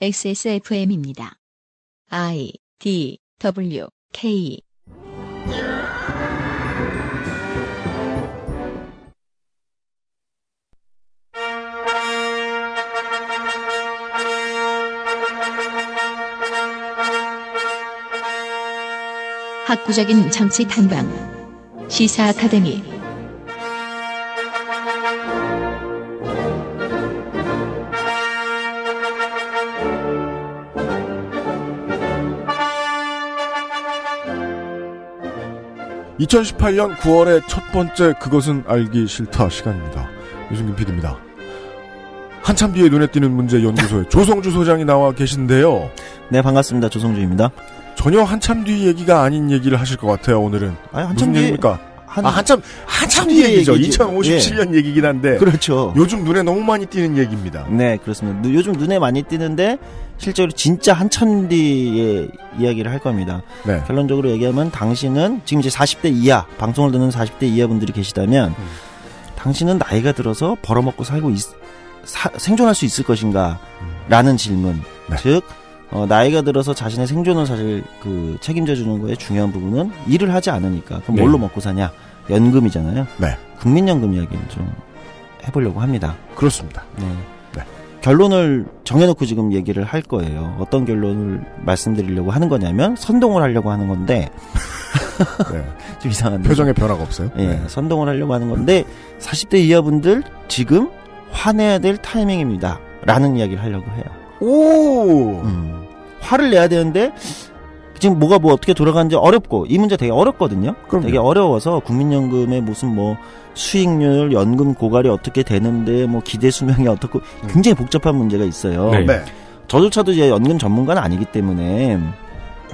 XSFM입니다. I D W K 학구적인 정치 탐방 시사 아카데미 2018년 9월의 첫 번째 그것은 알기 싫다 시간입니다. 유승균 PD입니다. 한참 뒤에 눈에 띄는 문제 연구소의 조성주 소장이 나와 계신데요. 네, 반갑습니다. 조성주입니다. 전혀 한참 뒤 얘기가 아닌 얘기를 하실 것 같아요, 오늘은. 아니, 한참 뒤... 얘기입니까? 한, 아, 한참 한참 뒤 얘기죠. 얘기죠. 2057년 예. 얘기긴 한데 그렇죠. 요즘 눈에 너무 많이 띄는 얘기입니다. 네, 그렇습니다. 요즘 눈에 많이 띄는데 실제로 진짜 한참 뒤에 이야기를 할 겁니다. 네. 결론적으로 얘기하면 당신은 지금 이제 40대 이하 방송을 듣는 40대 이하 분들이 계시다면 음. 당신은 나이가 들어서 벌어먹고 살고 있, 사, 생존할 수 있을 것인가라는 음. 질문. 네. 즉 어, 나이가 들어서 자신의 생존을 사실 그 책임져 주는 거에 중요한 부분은 일을 하지 않으니까 그럼 네. 뭘로 네. 먹고 사냐 연금이잖아요. 네. 국민연금 이야기를 좀 해보려고 합니다. 그렇습니다. 네. 네. 결론을 정해놓고 지금 얘기를 할 거예요. 어떤 결론을 말씀드리려고 하는 거냐면 선동을 하려고 하는 건데 네. 좀이상한 표정에 변화가 없어요. 네. 네. 선동을 하려고 하는 건데 40대 이하분들 지금 화내야 될 타이밍입니다. 라는 이야기를 하려고 해요. 오. 음. 화를 내야 되는데 지금 뭐가 뭐 어떻게 돌아가는지 어렵고 이 문제 되게 어렵거든요. 그럼요. 되게 어려워서 국민연금의 무슨 뭐 수익률, 연금 고갈이 어떻게 되는데 뭐 기대 수명이 어떻고 음. 굉장히 복잡한 문제가 있어요. 네. 네. 저조차도 이제 연금 전문가는 아니기 때문에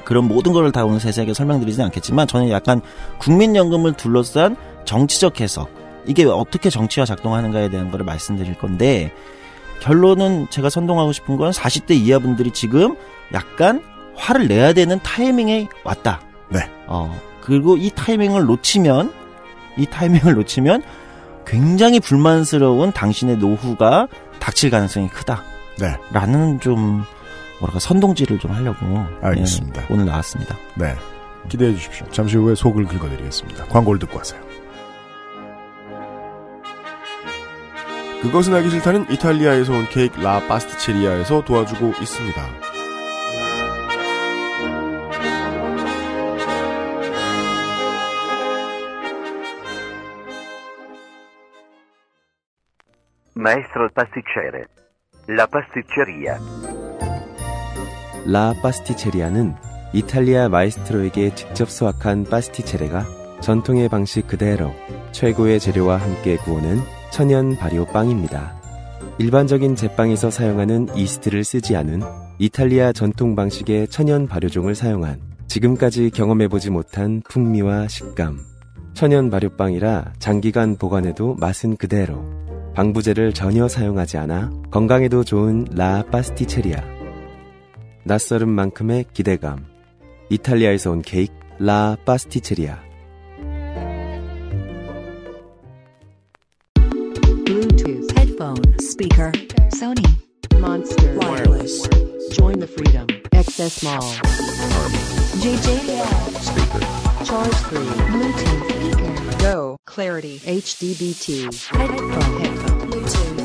그런 모든 것을 다 오늘 세세하게 설명드리진 않겠지만 저는 약간 국민연금을 둘러싼 정치적 해석 이게 어떻게 정치와 작동하는가에 대한 것을 말씀드릴 건데 결론은 제가 선동하고 싶은 건 40대 이하분들이 지금 약간 화를 내야 되는 타이밍에 왔다. 네. 어, 그리고 이 타이밍을 놓치면, 이 타이밍을 놓치면 굉장히 불만스러운 당신의 노후가 닥칠 가능성이 크다. 네. 라는 좀, 뭐랄까, 선동질을 좀 하려고. 알겠습니다. 예, 오늘 나왔습니다. 네. 기대해 주십시오. 잠시 후에 속을 긁어드리겠습니다. 광고를 듣고 하세요. 그것은 알기 싫다는 이탈리아에서 온 케이크 라 파스티체리아에서 도와주고 있습니다. Maestro pasticcere. La pasticceria. 라 파스티체리아는 이탈리아 마이스트로에게 직접 수확한 파스티체레가 전통의 방식 그대로 최고의 재료와 함께 구우는 천연 발효 빵입니다. 일반적인 제빵에서 사용하는 이스트를 쓰지 않은 이탈리아 전통 방식의 천연 발효종을 사용한 지금까지 경험해보지 못한 풍미와 식감. 천연 발효빵이라 장기간 보관해도 맛은 그대로 방부제를 전혀 사용하지 않아 건강에도 좋은 라 파스티체리아. 낯설은 만큼의 기대감. 이탈리아에서 온 케이크 라 파스티체리아. Bluetooth headphone speaker Sony Monster Wireless Join the Freedom XS Mall JJL Speaker Charge 3 Bluetooth Speaker Go Clarity HDBT Headphone Headphone Bluetooth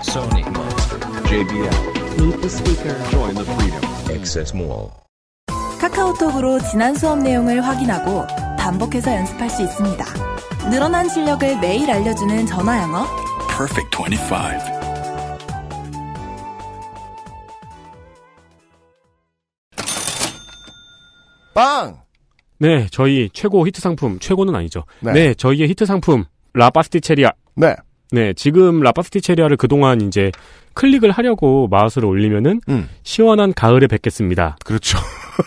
Sony Monster JBL Meet the Speaker Join the Freedom Access Mall 카카오톡으로 지난 수업 내용을 확인하고 반복해서 연습할 수 있습니다. 늘어난 실력을 매일 알려주는 전화 영어 Perfect 25 빵! 네, 저희 최고 히트 상품, 최고는 아니죠. 네, 네 저희의 히트 상품, 라파스티체리아. 네. 네, 지금 라파스티체리아를 그동안 이제 클릭을 하려고 마우스를 올리면은, 음. 시원한 가을에 뵙겠습니다. 그렇죠.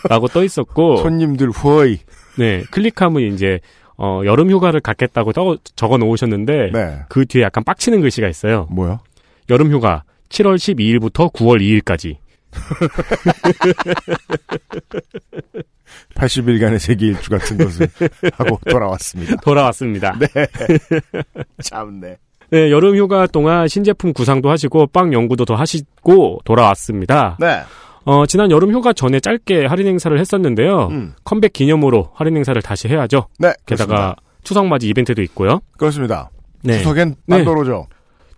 라고 떠 있었고, 손님들 후이 네, 클릭하면 이제, 어, 여름 휴가를 갖겠다고 적어 놓으셨는데, 네. 그 뒤에 약간 빡치는 글씨가 있어요. 뭐요? 여름 휴가, 7월 12일부터 9월 2일까지. 80일간의 세계 일주 같은 것을 하고 돌아왔습니다. 돌아왔습니다. 네. 참네. 네, 여름 휴가 동안 신제품 구상도 하시고 빵 연구도 더 하시고 돌아왔습니다. 네. 어, 지난 여름 휴가 전에 짧게 할인 행사를 했었는데요. 음. 컴백 기념으로 할인 행사를 다시 해야죠. 네. 게다가 그렇습니다. 추석 맞이 이벤트도 있고요. 그렇습니다. 네. 추석엔 안 네. 떨어져.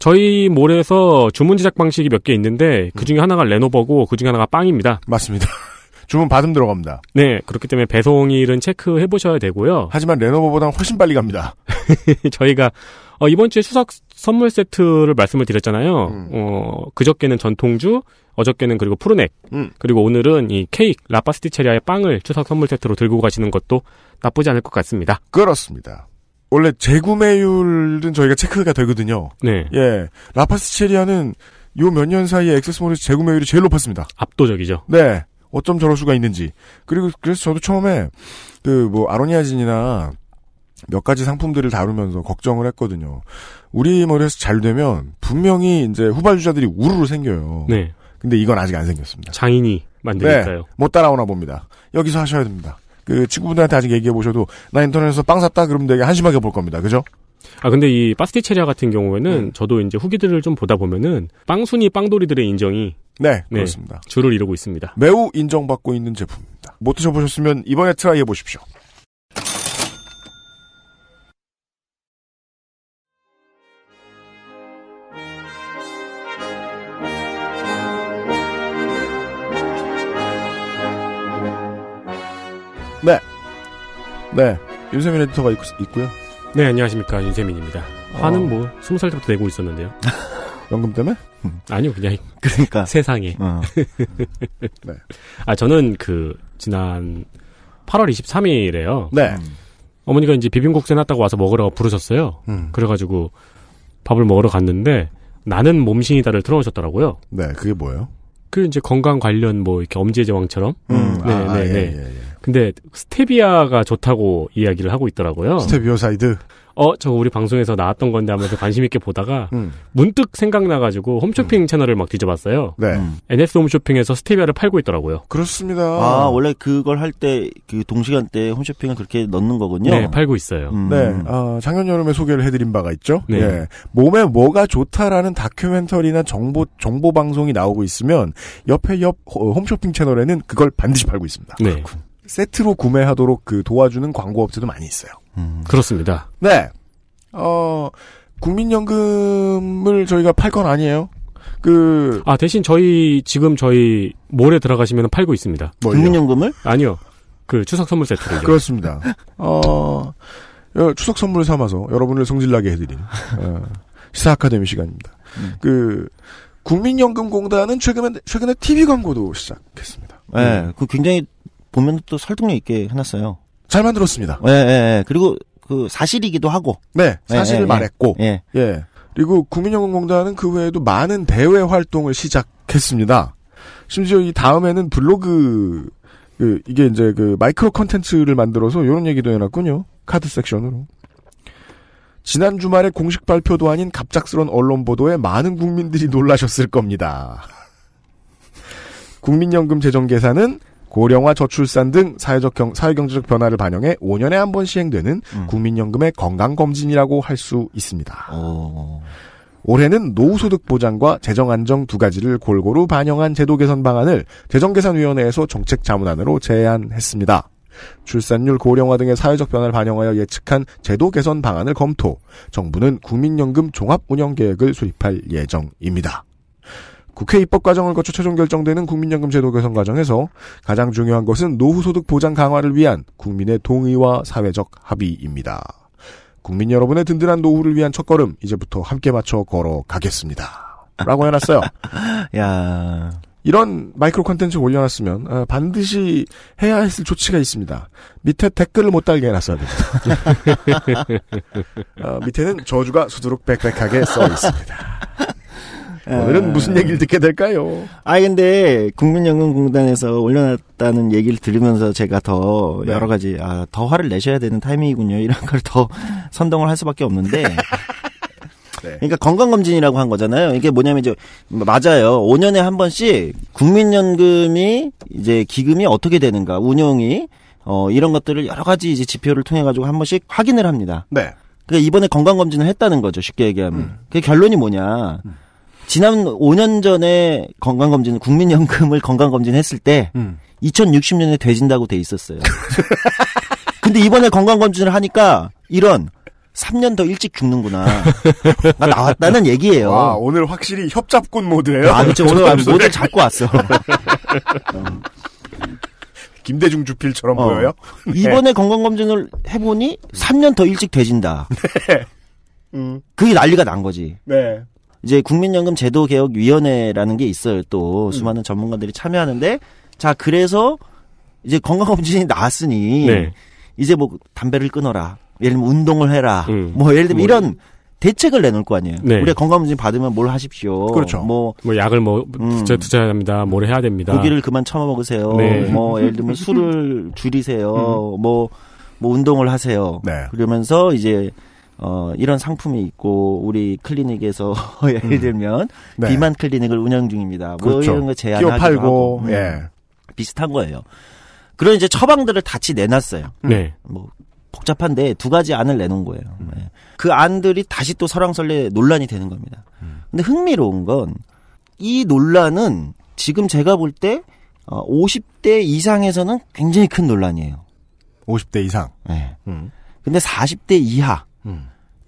저희 몰에서 주문 제작 방식이 몇 개 있는데 음. 그 중에 하나가 레노버고 그 중에 하나가 빵입니다. 맞습니다. 주문 받음 들어갑니다. 네, 그렇기 때문에 배송일은 체크해 보셔야 되고요. 하지만 레노버보다 훨씬 빨리 갑니다. 저희가 어, 이번 주에 추석 선물 세트를 말씀을 드렸잖아요. 음. 어, 그저께는 전통주, 어저께는 그리고 푸르넥, 음. 그리고 오늘은 이 케이크, 라파스티체리아의 빵을 추석 선물 세트로 들고 가시는 것도 나쁘지 않을 것 같습니다. 그렇습니다. 원래 재구매율은 저희가 체크가 되거든요. 네. 예. 라파스체리아는 요 몇 년 사이에 액세스몰에서 재구매율이 제일 높았습니다. 압도적이죠. 네. 어쩜 저럴 수가 있는지. 그리고 그래서 저도 처음에 그 뭐 아로니아진이나 몇 가지 상품들을 다루면서 걱정을 했거든요. 우리 머리에서 잘 되면 분명히 이제 후발주자들이 우르르 생겨요. 네. 근데 이건 아직 안 생겼습니다. 장인이 만들니까요. 네, 못 따라오나 봅니다. 여기서 하셔야 됩니다. 그 친구분들한테 아직 얘기해 보셔도 나 인터넷에서 빵 샀다 그러면 되게 한심하게 볼 겁니다. 그죠? 아 근데 이 파스티체리아 같은 경우에는 음. 저도 이제 후기들을 좀 보다 보면은 빵순이 빵돌이들의 인정이 네, 네 그렇습니다. 네, 줄을 이루고 있습니다. 매우 인정받고 있는 제품입니다. 못 드셔보셨으면 이번에 트라이해 보십시오. 네. 네. 윤세민 에디터가 있, 있고요. 네, 안녕하십니까. 윤세민입니다. 화는 어... 뭐, 스무 살 때부터 내고 있었는데요. 연금 때문에? 음. 아니요, 그냥. 그러니까. 세상에. 어. 네. 아, 저는 그, 지난 8월 23일에요. 네. 음. 어머니가 이제 비빔국수 놨다고 와서 먹으라고 부르셨어요. 음. 그래가지고 밥을 먹으러 갔는데 나는 몸신이다를 틀어놓으셨더라고요. 네, 그게 뭐예요? 그 이제 건강 관련 뭐 이렇게 엄지의 제왕처럼. 음, 네, 아, 네, 아, 네. 예, 예, 예. 근데 스테비아가 좋다고 이야기를 하고 있더라고요. 스테비오사이드. 어, 저거 우리 방송에서 나왔던 건데 하면서 관심 있게 보다가 음. 문득 생각나가지고 홈쇼핑 음. 채널을 막 뒤져봤어요. 네. 음. NS 홈쇼핑에서 스테비아를 팔고 있더라고요. 그렇습니다. 아 원래 그걸 할 때 그 동시간 대에 홈쇼핑을 그렇게 넣는 거군요. 네, 팔고 있어요. 음. 네, 어, 작년 여름에 소개를 해드린 바가 있죠. 네. 네. 몸에 뭐가 좋다라는 다큐멘터리나 정보 정보 방송이 나오고 있으면 옆에 옆 어, 홈쇼핑 채널에는 그걸 반드시 팔고 있습니다. 네. 그렇군. 세트로 구매하도록 그 도와주는 광고 업체도 많이 있어요. 음, 그렇습니다. 네. 어, 국민연금을 저희가 팔 건 아니에요. 그. 아, 대신 저희, 지금 저희, 모레 들어가시면 팔고 있습니다. 뭘요? 국민연금을? 아니요. 그 추석 선물 세트를. 그렇습니다. 어, 추석 선물 삼아서 여러분을 성질나게 해드린, 어, 시사 아카데미 시간입니다. 음. 그, 국민연금공단은 최근에, 최근에 TV 광고도 시작했습니다. 예, 네, 음. 그 굉장히 보면 또 설득력 있게 해놨어요. 잘 만들었습니다. 예, 예, 예. 그리고 그 사실이기도 하고. 네, 예, 사실을 예, 예, 말했고. 예. 예. 그리고 국민연금공단은 그 외에도 많은 대외 활동을 시작했습니다. 심지어 이 다음에는 블로그 그 이게 이제 그 마이크로 컨텐츠를 만들어서 이런 얘기도 해놨군요. 카드 섹션으로. 지난 주말에 공식 발표도 아닌 갑작스런 언론 보도에 많은 국민들이 놀라셨을 겁니다. 국민연금 재정 계산은 고령화 저출산 등 사회적 경, 사회경제적 변화를 반영해 5년에 한 번 시행되는 음. 국민연금의 건강검진이라고 할 수 있습니다. 오. 어. 올해는 노후소득 보장과 재정 안정 두 가지를 골고루 반영한 제도 개선 방안을 재정개선위원회에서 정책 자문안으로 제안했습니다. 출산율 고령화 등의 사회적 변화를 반영하여 예측한 제도 개선 방안을 검토, 정부는 국민연금 종합운영계획을 수립할 예정입니다. 국회 입법 과정을 거쳐 최종 결정되는 국민연금 제도 개선 과정에서 가장 중요한 것은 노후소득 보장 강화를 위한 국민의 동의와 사회적 합의입니다. 국민 여러분의 든든한 노후를 위한 첫걸음 이제부터 함께 맞춰 걸어가겠습니다. 라고 해놨어요. 야 이런 마이크로 컨텐츠 올려놨으면 어, 반드시 해야 했을 조치가 있습니다. 밑에 댓글을 못 달게 해놨어야 됩니다. 어, 밑에는 저주가 수두룩 빽빽하게 써 있습니다. 오늘은 뭐 예. 무슨 얘기를 듣게 될까요? 아 근데 국민연금공단에서 올려놨다는 얘기를 들으면서 제가 더 네. 여러 가지 아, 더 화를 내셔야 되는 타이밍이군요. 이런 걸 더 선동을 할 수밖에 없는데. 네. 그러니까 건강검진이라고 한 거잖아요. 이게 뭐냐면 이제 맞아요. 5년에 한 번씩 국민연금이 이제 기금이 어떻게 되는가, 운영이어 이런 것들을 여러 가지 이제 지표를 통해 가지고 한 번씩 확인을 합니다. 네. 그러니까 이번에 건강검진을 했다는 거죠. 쉽게 얘기하면. 음. 그 결론이 뭐냐. 음. 지난 5년 전에 건강검진, 국민연금을 건강검진 했을 때, 음. 2060년에 돼진다고 돼 있었어요. 근데 이번에 건강검진을 하니까, 이런, 3년 더 일찍 죽는구나. 나 나왔다는 얘기예요. 와, 오늘 확실히 협잡꾼 모드예요. 아, 그렇 오늘 모드 잡고 왔어. 음. 김대중 주필처럼 어. 보여요? 이번에 네. 건강검진을 해보니 3년 더 일찍 돼진다. 네. 음. 그게 난리가 난 거지. 네. 이제 국민연금 제도 개혁 위원회라는 게 있어요. 또 음. 수많은 전문가들이 참여하는데 자 그래서 이제 건강검진이 나왔으니 네. 이제 뭐 담배를 끊어라. 예를 들면 운동을 해라. 음. 뭐 예를 들면 뭐 이런 대책을 내놓을 거 아니에요. 네. 우리가 건강검진 받으면 뭘 하십시오. 그렇죠. 뭐, 뭐 약을 뭐 투자, 음, 투자해야 됩니다. 뭘 해야 됩니다. 고기를 그만 참아 먹으세요 네. 뭐 예를 들면 술을 줄이세요. 음. 뭐, 뭐 운동을 하세요. 네. 그러면서 이제 어, 이런 상품이 있고 우리 클리닉에서 예를 음. 들면 네. 비만 클리닉을 운영 중입니다. 뭐 그렇죠. 뭐 이런 거 제안하고 팔고 하고, 예. 음, 비슷한 거예요. 그런 이제 처방들을 같이 내놨어요. 음. 네. 뭐 복잡한데 두 가지 안을 내놓은 거예요. 음. 네. 그 안들이 다시 또 설왕설래 논란이 되는 겁니다. 음. 근데 흥미로운 건 이 논란은 지금 제가 볼 때 어, 50대 이상에서는 굉장히 큰 논란이에요. 50대 이상. 네. 음. 근데 40대 이하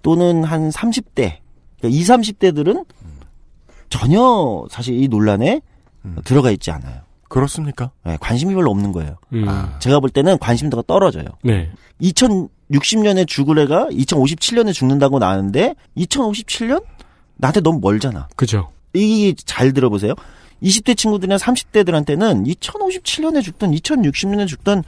또는 한 30대, 그러니까 20, 30대들은 전혀 사실 이 논란에 들어가 있지 않아요. 그렇습니까? 네, 관심이 별로 없는 거예요. 음. 아. 제가 볼 때는 관심도가 떨어져요. 네. 2060년에 죽을 애가 2057년에 죽는다고 나는데 2057년? 나한테 너무 멀잖아. 그죠. 이 잘 들어보세요. 20대 친구들이나 30대들한테는 2057년에 죽든 2060년에 죽든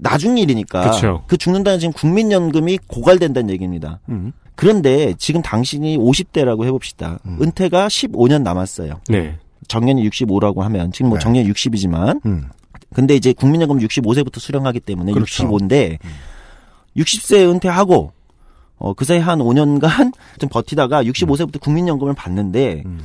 나중 일이니까 그쵸. 그 죽는다는 지금 국민연금이 고갈된다는 얘기입니다. 음. 그런데 지금 당신이 50대라고 해봅시다. 음. 은퇴가 15년 남았어요. 네. 정년이 65라고 하면 지금 뭐 네. 정년 60이지만 음. 근데 이제 국민연금 65세부터 수령하기 때문에 그렇죠. 65인데 60세 음. 은퇴하고 어, 그 사이 한 5년간 좀 버티다가 65세부터 음. 국민연금을 받는데 음.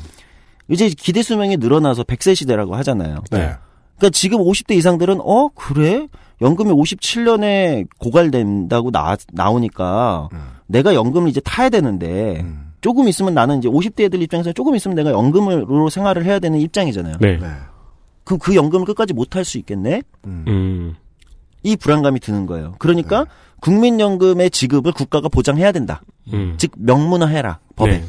이제 기대 수명이 늘어나서 100세 시대라고 하잖아요. 네. 그러니까 지금 50대 이상들은 어 그래 연금이 57년에 고갈된다고 나, 나오니까 음. 내가 연금을 이제 타야 되는데 음. 조금 있으면 나는 이제 50대 애들 입장에서 조금 있으면 내가 연금으로 생활을 해야 되는 입장이잖아요. 네. 네. 그럼 그 연금을 끝까지 못할 수 있겠네? 음. 음. 이 불안감이 드는 거예요. 그러니까 네. 국민연금의 지급을 국가가 보장해야 된다. 음. 즉 명문화해라 법에. 네.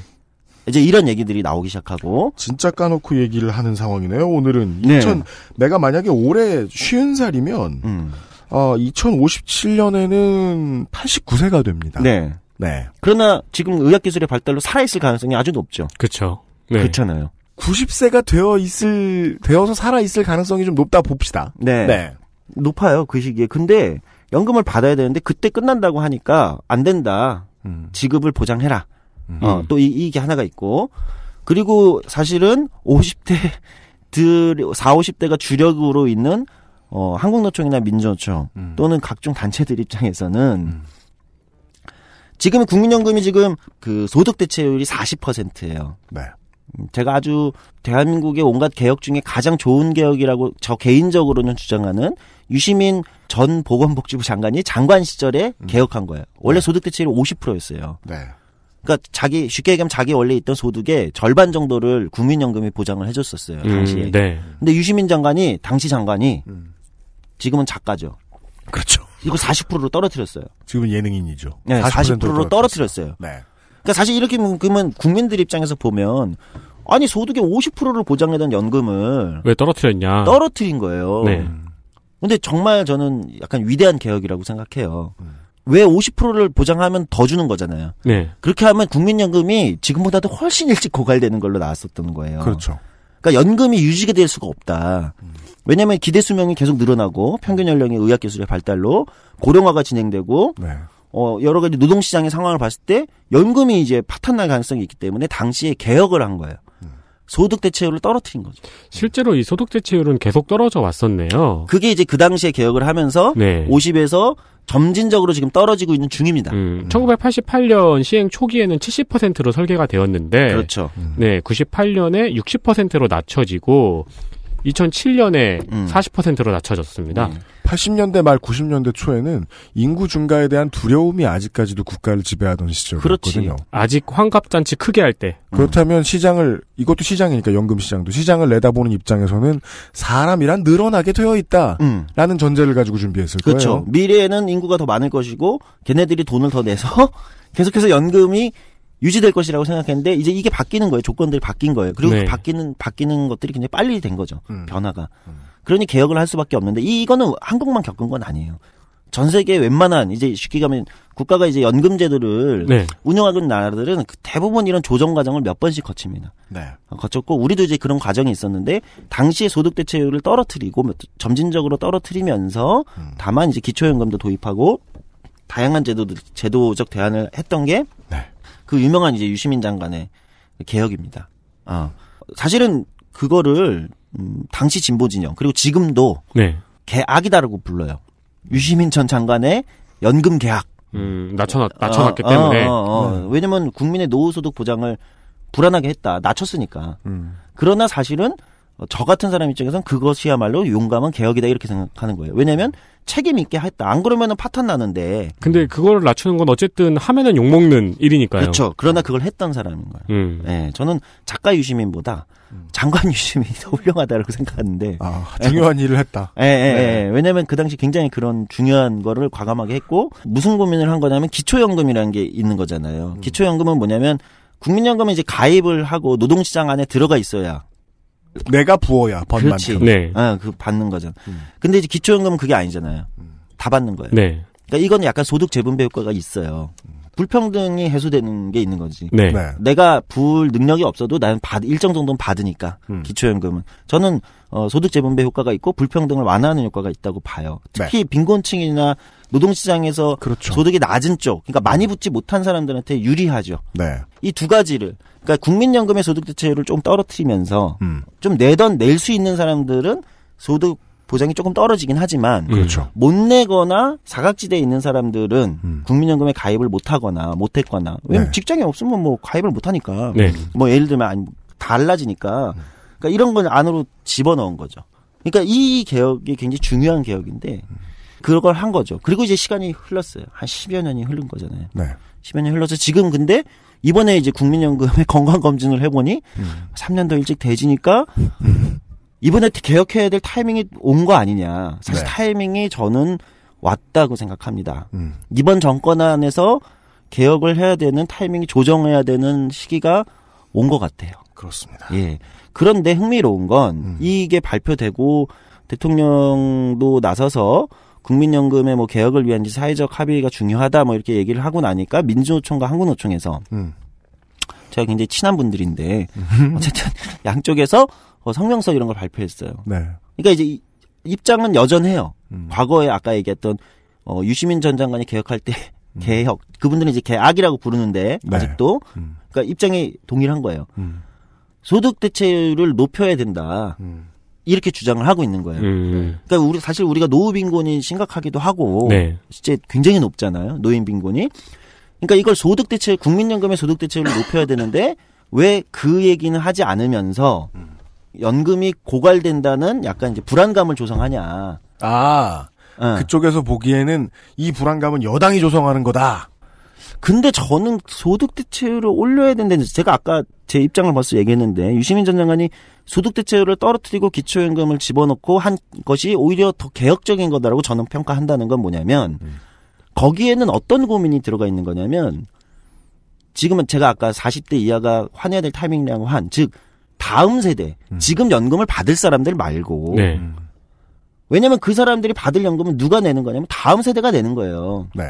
이제 이런 얘기들이 나오기 시작하고 진짜 까놓고 얘기를 하는 상황이네요. 오늘은 2000 내가 만약에 올해 쉬운 살이면 음. 어 2057년에는 89세가 됩니다. 네. 네. 그러나 지금 의학 기술의 발달로 살아 있을 가능성이 아주 높죠. 그렇죠. 네. 그렇잖아요. 90세가 되어 있을 되어서 살아 있을 가능성이 좀 높다 봅시다. 네. 네. 높아요 그 시기에. 근데 연금을 받아야 되는데 그때 끝난다고 하니까 안 된다. 음. 지급을 보장해라. 어, 음. 또 이, 이게 하나가 있고 그리고 사실은 50대 들 4, 50대가 주력으로 있는 어, 한국노총이나 민주노총 음. 또는 각종 단체들 입장에서는 음. 지금 국민연금이 지금 그 소득 대체율이 40%예요. 네. 음, 제가 아주 대한민국의 온갖 개혁 중에 가장 좋은 개혁이라고 저 개인적으로는 주장하는 유시민 전 보건복지부 장관이 장관 시절에 음. 개혁한 거예요. 원래 네. 소득 대체율 이 50%였어요. 네. 그러니까 자기 쉽게 얘기하면 자기 원래 있던 소득의 절반 정도를 국민연금이 보장을 해줬었어요 음, 당시에. 음, 네. 근데 유시민 장관이 당시 장관이 지금은 작가죠. 그렇죠. 이거 40%로 떨어뜨렸어요. 지금 예능인이죠. 네, 40%로, 40%로 떨어뜨렸어요. 네. 그러니까 사실 이렇게 그러면 국민들 입장에서 보면 아니 소득의 50%를 보장하던 연금을 왜 떨어뜨렸냐? 떨어뜨린 거예요. 네. 근데 정말 저는 약간 위대한 개혁이라고 생각해요. 음. 왜 50%를 보장하면 더 주는 거잖아요. 네. 그렇게 하면 국민연금이 지금보다도 훨씬 일찍 고갈되는 걸로 나왔었던 거예요. 그렇죠. 그러니까 연금이 유지가 될 수가 없다. 왜냐하면 기대 수명이 계속 늘어나고 평균 연령이 의학 기술의 발달로 고령화가 진행되고 네. 어 여러 가지 노동 시장의 상황을 봤을 때 연금이 이제 파탄 날 가능성이 있기 때문에 당시에 개혁을 한 거예요. 소득 대체율을 떨어뜨린 거죠. 실제로 이 소득 대체율은 계속 떨어져 왔었네요. 그게 이제 그 당시에 개혁을 하면서 네. 50에서 점진적으로 지금 떨어지고 있는 중입니다. 음, 1988년 시행 초기에는 70%로 설계가 되었는데 그렇죠. 네, 98년에 60%로 낮춰지고 2007년에 음. 40%로 낮춰졌습니다. 음. 80년대 말 90년대 초에는 인구 증가에 대한 두려움이 아직까지도 국가를 지배하던 시절이었거든요. 아직 환갑잔치 크게 할 때. 음. 그렇다면 시장을 이것도 시장이니까 연금 시장도 시장을 내다보는 입장에서는 사람이란 늘어나게 되어 있다라는 음. 전제를 가지고 준비했을 그렇죠. 거예요. 미래에는 인구가 더 많을 것이고 걔네들이 돈을 더 내서 계속해서 연금이 유지될 것이라고 생각했는데 이제 이게 바뀌는 거예요. 조건들이 바뀐 거예요. 그리고 네. 그 바뀌는 바뀌는 것들이 굉장히 빨리 된 거죠. 음. 변화가. 음. 그러니 개혁을 할 수밖에 없는데 이거는 한국만 겪은 건 아니에요. 전 세계 웬만한 이제 쉽게 가면 국가가 이제 연금 제도를 네. 운영하는 고있 나라들은 그 대부분 이런 조정 과정을 몇 번씩 거칩니다. 네. 어, 거쳤고 우리도 이제 그런 과정이 있었는데 당시에 소득 대체율을 떨어뜨리고 점진적으로 떨어뜨리면서 음. 다만 이제 기초연금도 도입하고 다양한 제도 들 제도적 대안을 했던 게 네. 그 유명한 이제 유시민 장관의 개혁입니다. 아 사실은 그거를 음, 당시 진보 진영 그리고 지금도 네. 개악이다라고 불러요. 유시민 전 장관의 연금 개악. 음, 낮춰놨, 어, 낮춰놨기 어, 때문에. 어, 어, 음. 왜냐면 국민의 노후소득 보장을 불안하게 했다. 낮췄으니까. 음. 그러나 사실은 어, 저 같은 사람 입장에선 그것이야말로 용감한 개혁이다 이렇게 생각하는 거예요. 왜냐하면 책임 있게 했다. 안 그러면은 파탄 나는데. 근데 그걸 낮추는 건 어쨌든 하면은 욕 먹는 일이니까요. 그렇죠. 그러나 음. 그걸 했던 사람인 거예요. 음. 네, 저는 작가 유시민보다 음. 장관 유시민이 더 훌륭하다라고 생각하는데. 아, 중요한 일을 했다. 예, 예, 네. 예. 왜냐면 그 당시 굉장히 그런 중요한 거를 과감하게 했고 무슨 고민을 한 거냐면 기초연금이라는 게 있는 거잖아요. 음. 기초연금은 뭐냐면 국민연금은 이제 가입을 하고 노동시장 안에 들어가 있어야 내가 부어야 번만. 그렇지. 네. 아, 그 받는 거죠 음. 근데 이제 기초연금은 그게 아니잖아요. 음. 다 받는 거예요. 네. 그러니까 이건 약간 소득 재분배 효과가 있어요. 불평등이 해소되는 게 있는 거지. 네. 네. 내가 부을 능력이 없어도 나는 받, 일정 정도는 받으니까 음. 기초연금은 저는 어, 소득 재분배 효과가 있고 불평등을 완화하는 효과가 있다고 봐요. 네. 특히 빈곤층이나 노동시장에서 그렇죠. 소득이 낮은 쪽, 그러니까 많이 붙지 못한 사람들한테 유리하죠. 네. 이 두 가지를, 그러니까 국민연금의 소득 대체율을 좀 떨어뜨리면서 음. 좀 내던 낼 수 있는 사람들은 소득 보장이 조금 떨어지긴 하지만 음. 그렇죠. 못 내거나 사각지대에 있는 사람들은 음. 국민연금에 가입을 못하거나 못했거나 왜냐면 네. 직장이 없으면 뭐 가입을 못하니까 네. 뭐 예를 들면 달라지니까 그러니까 이런 건 안으로 집어넣은 거죠. 그러니까 이 개혁이 굉장히 중요한 개혁인데. 음. 그걸 한 거죠. 그리고 이제 시간이 흘렀어요. 한 10여 년이 흐른 거잖아요. 네. 10여 년이 흘러서 지금 근데 이번에 이제 국민연금의 건강검진을 해보니 음. 3년 더 일찍 돼지니까 이번에 개혁해야 될 타이밍이 온 거 아니냐. 사실 네. 타이밍이 저는 왔다고 생각합니다. 음. 이번 정권 안에서 개혁을 해야 되는 타이밍이 조정해야 되는 시기가 온 것 같아요. 그렇습니다. 예. 그런데 흥미로운 건 음. 이게 발표되고 대통령도 나서서 국민연금의 뭐 개혁을 위한 사회적 합의가 중요하다 뭐 이렇게 얘기를 하고 나니까 민주노총과 한국노총에서 음. 제가 굉장히 친한 분들인데 음. 어쨌든 양쪽에서 어, 성명서 이런 걸 발표했어요. 네. 그러니까 이제 입장은 여전해요. 음. 과거에 아까 얘기했던 어, 유시민 전 장관이 개혁할 때 음. 개혁 그분들은 이제 개악이라고 부르는데 네. 아직도 음. 그러니까 입장이 동일한 거예요. 음. 소득 대체율을 높여야 된다. 음. 이렇게 주장을 하고 있는 거예요. 음. 그러니까 우리 사실 우리가 노후 빈곤이 심각하기도 하고 네. 실제 굉장히 높잖아요. 노인 빈곤이. 그러니까 이걸 소득 대체 국민연금의 소득 대체율을 높여야 되는데 왜 그 얘기는 하지 않으면서 연금이 고갈된다는 약간 이제 불안감을 조성하냐. 아. 어. 그쪽에서 보기에는 이 불안감은 여당이 조성하는 거다. 근데 저는 소득 대체율을 올려야 된다는 제가 아까 제 입장을 벌써 얘기했는데 유시민 전 장관이 소득 대체율을 떨어뜨리고 기초연금을 집어넣고 한 것이 오히려 더 개혁적인 거다라고 저는 평가한다는 건 뭐냐면 거기에는 어떤 고민이 들어가 있는 거냐면 지금은 제가 아까 40대 이하가 환해야 될 타이밍이라고 한즉 다음 세대 음. 지금 연금을 받을 사람들 말고 네. 왜냐면그 사람들이 받을 연금은 누가 내는 거냐면 다음 세대가 내는 거예요. 네.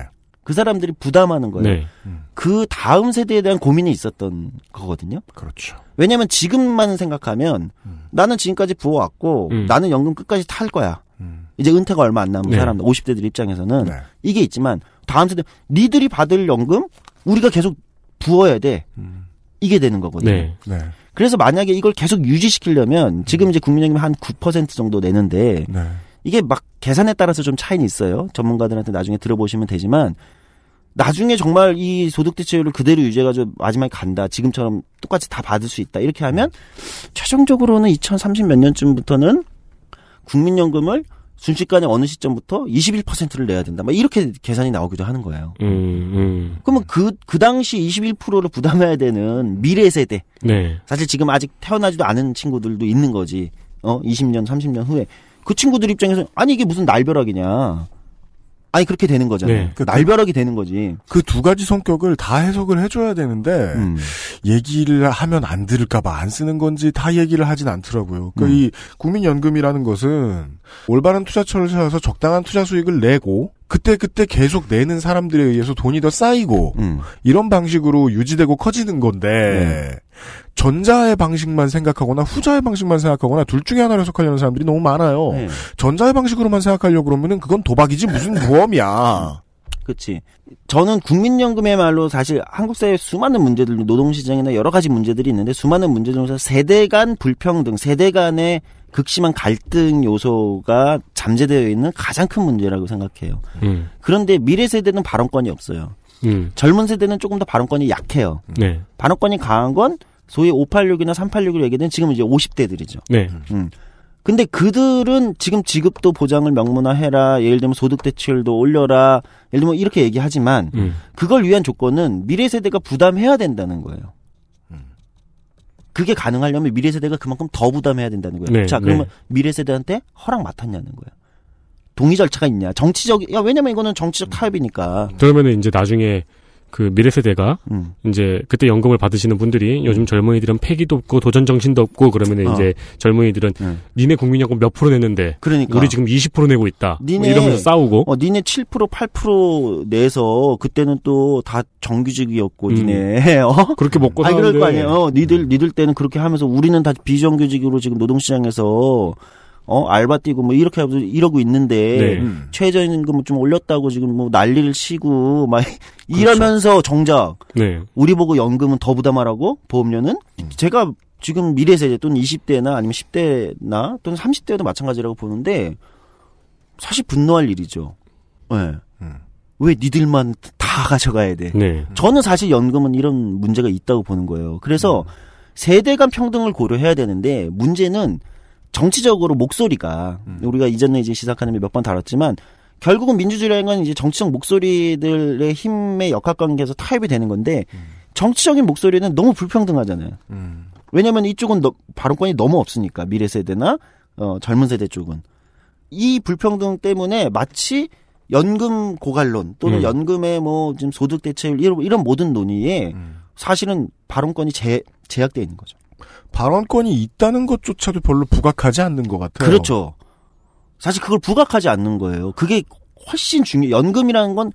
그 사람들이 부담하는 거예요. 네. 음. 그 다음 세대에 대한 고민이 있었던 거거든요. 그렇죠. 왜냐면 지금만 생각하면 음. 나는 지금까지 부어왔고 음. 나는 연금 끝까지 탈 거야. 음. 이제 은퇴가 얼마 안 남은 네. 사람들 50대들 입장에서는 네. 이게 있지만 다음 세대 니들이 받을 연금 우리가 계속 부어야 돼. 음. 이게 되는 거거든요. 네. 네. 그래서 만약에 이걸 계속 유지시키려면 지금 음. 이제 국민연금 한9% 정도 내는데 네. 이게 막 계산에 따라서 좀 차이는 있어요. 전문가들한테 나중에 들어보시면 되지만 나중에 정말 이 소득 대체율을 그대로 유지해가지고 마지막에 간다. 지금처럼 똑같이 다 받을 수 있다. 이렇게 하면 최종적으로는 2030 몇 년쯤부터는 국민연금을 순식간에 어느 시점부터 21%를 내야 된다. 막 이렇게 계산이 나오기도 하는 거예요. 음, 음. 그러면 그, 그 당시 21%를 부담해야 되는 미래 세대. 네. 사실 지금 아직 태어나지도 않은 친구들도 있는 거지. 어, 20년, 30년 후에. 그 친구들 입장에서 아니 이게 무슨 날벼락이냐. 아니 그렇게 되는 거잖아요. 네. 그, 날벼락이 되는 거지. 그 두 가지 성격을 다 해석을 해줘야 되는데 음. 얘기를 하면 안 들을까봐 안 쓰는 건지 다 얘기를 하진 않더라고요. 그이 까 음. 국민연금이라는 것은 올바른 투자처를 찾아서 적당한 투자 수익을 내고 그때그때 계속 내는 사람들에 의해서 돈이 더 쌓이고 음. 이런 방식으로 유지되고 커지는 건데 네. 전자의 방식만 생각하거나 후자의 방식만 생각하거나 둘 중에 하나를 해석하려는 사람들이 너무 많아요. 네. 전자의 방식으로만 생각하려고 그러면 그건 도박이지 무슨 보험이야. 그렇지. 저는 국민연금의 말로 사실 한국 사회에 수많은 문제들, 노동시장이나 여러 가지 문제들이 있는데 수많은 문제 중에서 세대 간 불평등, 세대 간의 극심한 갈등 요소가 잠재되어 있는 가장 큰 문제라고 생각해요. 음. 그런데 미래 세대는 발언권이 없어요. 음. 젊은 세대는 조금 더 발언권이 약해요. 네. 발언권이 강한 건 소위 586이나 386으로 얘기된 지금 이제 50대들이죠. 네. 음. 근데 그들은 지금 지급도 보장을 명문화해라, 예를 들면 소득대출도 올려라, 예를 들면 이렇게 얘기하지만 음. 그걸 위한 조건은 미래 세대가 부담해야 된다는 거예요. 그게 가능하려면 미래 세대가 그만큼 더 부담해야 된다는 거예요. 네, 자, 그러면 네. 미래 세대한테 허락 맡았냐는 거예요. 동의 절차가 있냐. 정치적, 야, 왜냐면 이거는 정치적 타협이니까. 그러면 이제 나중에 그 미래 세대가 음. 이제 그때 연금을 받으시는 분들이 음. 요즘 젊은이들은 패기도 없고 도전 정신도 없고 그러면은 어. 이제 젊은이들은 음. 니네 국민연금 몇 프로 냈는데 그러니까. 우리 지금 20% 내고 있다. 뭐 니네, 뭐 이러면서 싸우고 어, 니네 7% 8% 내서 그때는 또 다 정규직이었고 음. 니네 어? 그렇게 먹고 사는데 아 그럴 거 아니에요. 어, 니들 음. 니들 때는 그렇게 하면서 우리는 다 비정규직으로 지금 노동시장에서 어 알바 뛰고 뭐 이렇게 하고 이러고 있는데 네. 음. 최저임금을 좀 올렸다고 지금 뭐 난리를 치고 막 그렇죠. 이러면서 정작 네. 우리 보고 연금은 더 부담하라고 보험료는 음. 제가 지금 미래세대 또는 20대나 아니면 10대나 또는 30대도 마찬가지라고 보는데 사실 분노할 일이죠. 예. 네. 음. 왜 니들만 다 가져가야 돼? 네. 저는 사실 연금은 이런 문제가 있다고 보는 거예요. 그래서 음. 세대 간 평등을 고려해야 되는데 문제는 정치적으로 목소리가 음. 우리가 이전에 이제 시사카는이몇번 다뤘지만 결국은 민주주의라는 건 이제 정치적 목소리들의 힘의 역학관계에서 타협이 되는 건데 음. 정치적인 목소리는 너무 불평등하잖아요. 음. 왜냐하면 이쪽은 너, 발언권이 너무 없으니까 미래 세대나 어, 젊은 세대 쪽은 이 불평등 때문에 마치 연금 고갈론 또는 음. 연금의 뭐 지금 소득 대체율 이런, 이런 모든 논의에 음. 사실은 발언권이 제, 제약돼 있는 거죠. 발언권이 있다는 것조차도 별로 부각하지 않는 것 같아요. 그렇죠. 사실 그걸 부각하지 않는 거예요. 그게 훨씬 중요. 연금이라는 건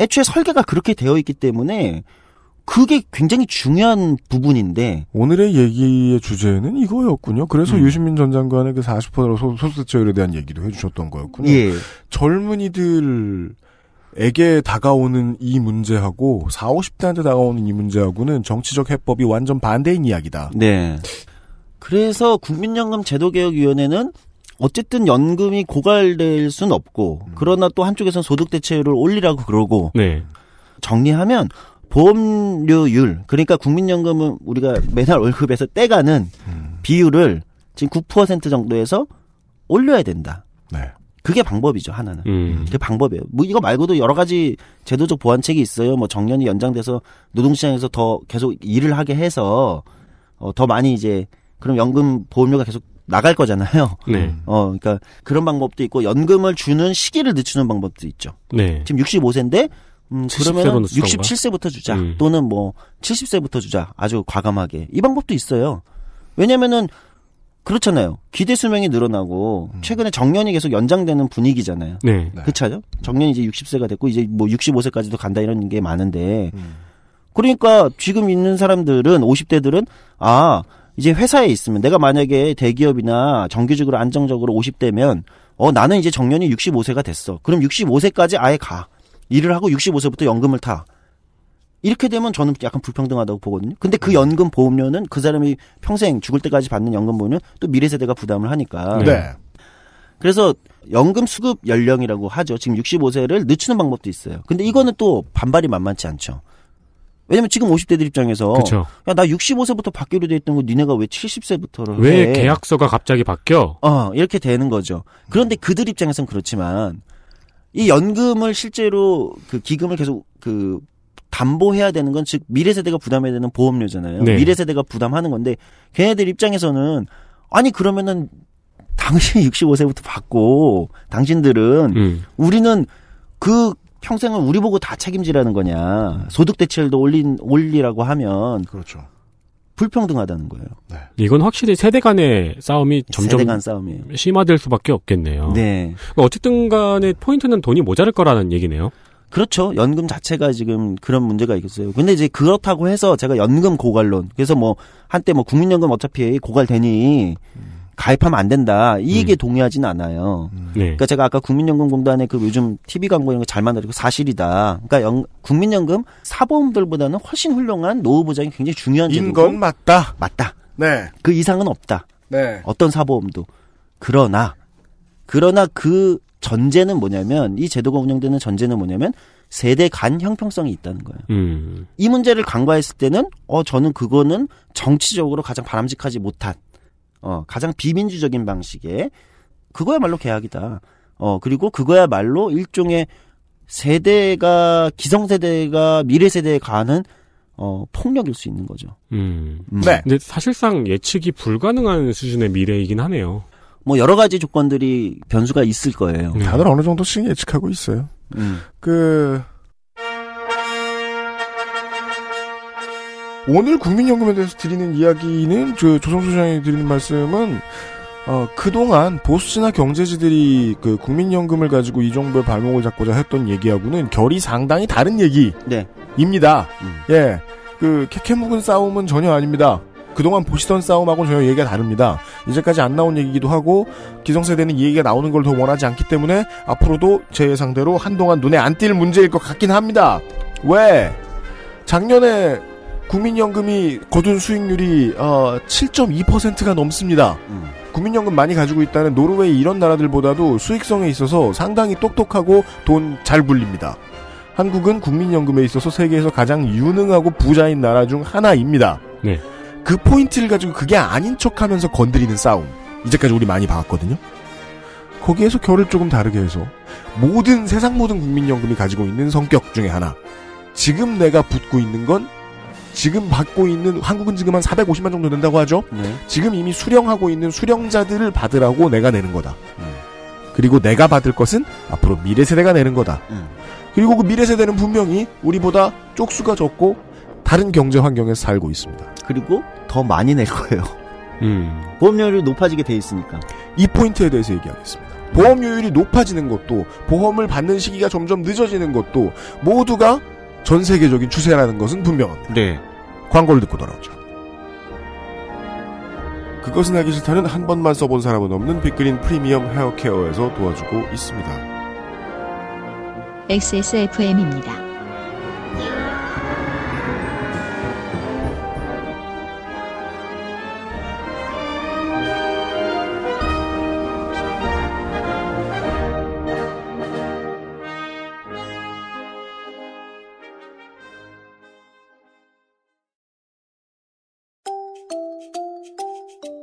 애초에 설계가 그렇게 되어 있기 때문에 그게 굉장히 중요한 부분인데 오늘의 얘기의 주제는 이거였군요. 그래서 음. 유시민 전 장관의 그 40%로 소수세율에 대한 얘기도 해주셨던 거였군요. 예. 젊은이들 에게 다가오는 이 문제하고 4, 50대한테 다가오는 이 문제하고는 정치적 해법이 완전 반대인 이야기다. 네. 그래서 국민연금 제도개혁위원회는 어쨌든 연금이 고갈될 순 없고 음. 그러나 또 한쪽에선 소득 대체율을 올리라고 그러고 네. 정리하면 보험료율 그러니까 국민연금은 우리가 매달 월급에서 떼가는 음. 비율을 지금 9% 정도에서 올려야 된다. 네. 그게 방법이죠 하나는. 음. 그게 방법이에요. 뭐 이거 말고도 여러 가지 제도적 보완책이 있어요. 뭐 정년이 연장돼서 노동시장에서 더 계속 일을 하게 해서 어, 더 많이 이제 그럼 연금 보험료가 계속 나갈 거잖아요. 네. 어, 그러니까 그런 방법도 있고 연금을 주는 시기를 늦추는 방법도 있죠. 네. 지금 65세인데 음, 그러면 67세부터 주자 음. 또는 뭐 70세부터 주자 아주 과감하게 이 방법도 있어요. 왜냐면은 그렇잖아요. 기대 수명이 늘어나고 음. 최근에 정년이 계속 연장되는 분위기잖아요. 네. 그렇죠? 정년이 이제 60세가 됐고 이제 뭐 65세까지도 간다 이런 게 많은데 음. 그러니까 지금 있는 사람들은 50대들은 아 이제 회사에 있으면 내가 만약에 대기업이나 정규직으로 안정적으로 50대면 어 나는 이제 정년이 65세가 됐어. 그럼 65세까지 아예 가 일을 하고 65세부터 연금을 타. 이렇게 되면 저는 약간 불평등하다고 보거든요. 근데 그 음. 연금 보험료는 그 사람이 평생 죽을 때까지 받는 연금 보험료 또 미래 세대가 부담을 하니까. 네. 네. 그래서 연금 수급 연령이라고 하죠. 지금 65세를 늦추는 방법도 있어요. 근데 이거는 또 반발이 만만치 않죠. 왜냐면 지금 50대들 입장에서 야나 65세부터 바뀌로 돼 있던 거 니네가 왜 70세부터를 왜 해? 계약서가 갑자기 바뀌어? 어 이렇게 되는 거죠. 그런데 그들 입장에선 그렇지만 이 연금을 실제로 그 기금을 계속 그 담보해야 되는 건 즉 미래 세대가 부담해야 되는 보험료잖아요. 네. 미래 세대가 부담하는 건데 걔네들 입장에서는 아니 그러면은 당신 65세부터 받고 당신들은 음. 우리는 그 평생을 우리 보고 다 책임지라는 거냐 소득 대체율도 올린 올리라고 하면 그렇죠. 불평등하다는 거예요. 네. 이건 확실히 세대 간의 싸움이 점점 세대 간 싸움이에요. 심화될 수밖에 없겠네요. 네. 그러니까 어쨌든 간에 포인트는 돈이 모자랄 거라는 얘기네요. 그렇죠. 연금 자체가 지금 그런 문제가 있겠어요. 근데 이제 그렇다고 해서 제가 연금 고갈론. 그래서 뭐 한때 뭐 국민연금 어차피 고갈되니 가입하면 안 된다. 이얘에 음. 동의하진 않아요. 음. 네. 그러니까 제가 아까 국민연금공단에그 요즘 TV 광고 이런 거 잘 만들고 사실이다. 그러니까 연, 국민연금 사보험들보다는 훨씬 훌륭한 노후 보장이 굉장히 중요한 제도고 건 맞다. 맞다. 네. 그 이상은 없다. 네. 어떤 사보험도. 그러나 그러나 그 전제는 뭐냐면 이 제도가 운영되는 전제는 뭐냐면 세대 간 형평성이 있다는 거예요. 음. 이 문제를 간과했을 때는 어 저는 그거는 정치적으로 가장 바람직하지 못한 어 가장 비민주적인 방식의 그거야말로 계약이다. 어 그리고 그거야말로 일종의 세대가 기성세대가 미래 세대에 가는 어, 폭력일 수 있는 거죠. 음. 음. 네. 근데 사실상 예측이 불가능한 수준의 미래이긴 하네요. 뭐 여러 가지 조건들이 변수가 있을 거예요. 네. 다들 어느 정도씩 예측하고 있어요. 음. 그 오늘 국민연금에 대해서 드리는 이야기는 저 조성수 장이 드리는 말씀은 어, 그동안 보수나 경제지들이 그 국민연금을 가지고 이 정부의 발목을 잡고자 했던 얘기하고는 결이 상당히 다른 얘기입니다. 네. 음. 예. 그 캐캐묵은 싸움은 전혀 아닙니다. 그동안 보시던 싸움하고 전혀 얘기가 다릅니다. 이제까지 안 나온 얘기기도 하고 기성세대는 이 얘기가 나오는 걸 더 원하지 않기 때문에 앞으로도 제 예상대로 한동안 눈에 안 띌 문제일 것 같긴 합니다. 왜? 작년에 국민연금이 거둔 수익률이 어, 7.2%가 넘습니다. 음. 국민연금 많이 가지고 있다는 노르웨이 이런 나라들보다도 수익성에 있어서 상당히 똑똑하고 돈잘 굴립니다. 한국은 국민연금에 있어서 세계에서 가장 유능하고 부자인 나라 중 하나입니다. 네. 그 포인트를 가지고 그게 아닌 척하면서 건드리는 싸움 이제까지 우리 많이 봐왔거든요. 거기에서 결을 조금 다르게 해서 모든 세상 모든 국민연금이 가지고 있는 성격 중에 하나. 지금 내가 붙고 있는 건 지금 받고 있는 한국은 지금 한 450만 정도 된다고 하죠. 네. 지금 이미 수령하고 있는 수령자들을 받으라고 내가 내는 거다. 음. 그리고 내가 받을 것은 앞으로 미래 세대가 내는 거다. 음. 그리고 그 미래 세대는 분명히 우리보다 쪽수가 적고 다른 경제 환경에서 살고 있습니다. 그리고 더 많이 낼 거예요. 음. 보험료율이 높아지게 돼 있으니까. 이 포인트에 대해서 얘기하겠습니다. 보험료율이 높아지는 것도 보험을 받는 시기가 점점 늦어지는 것도 모두가 전 세계적인 추세라는 것은 분명합니다. 네. 광고를 듣고 돌아오죠. 그것은 하기 싫다는 한 번만 써본 사람은 없는 빅그린 프리미엄 헤어케어에서 도와주고 있습니다. XSFM입니다.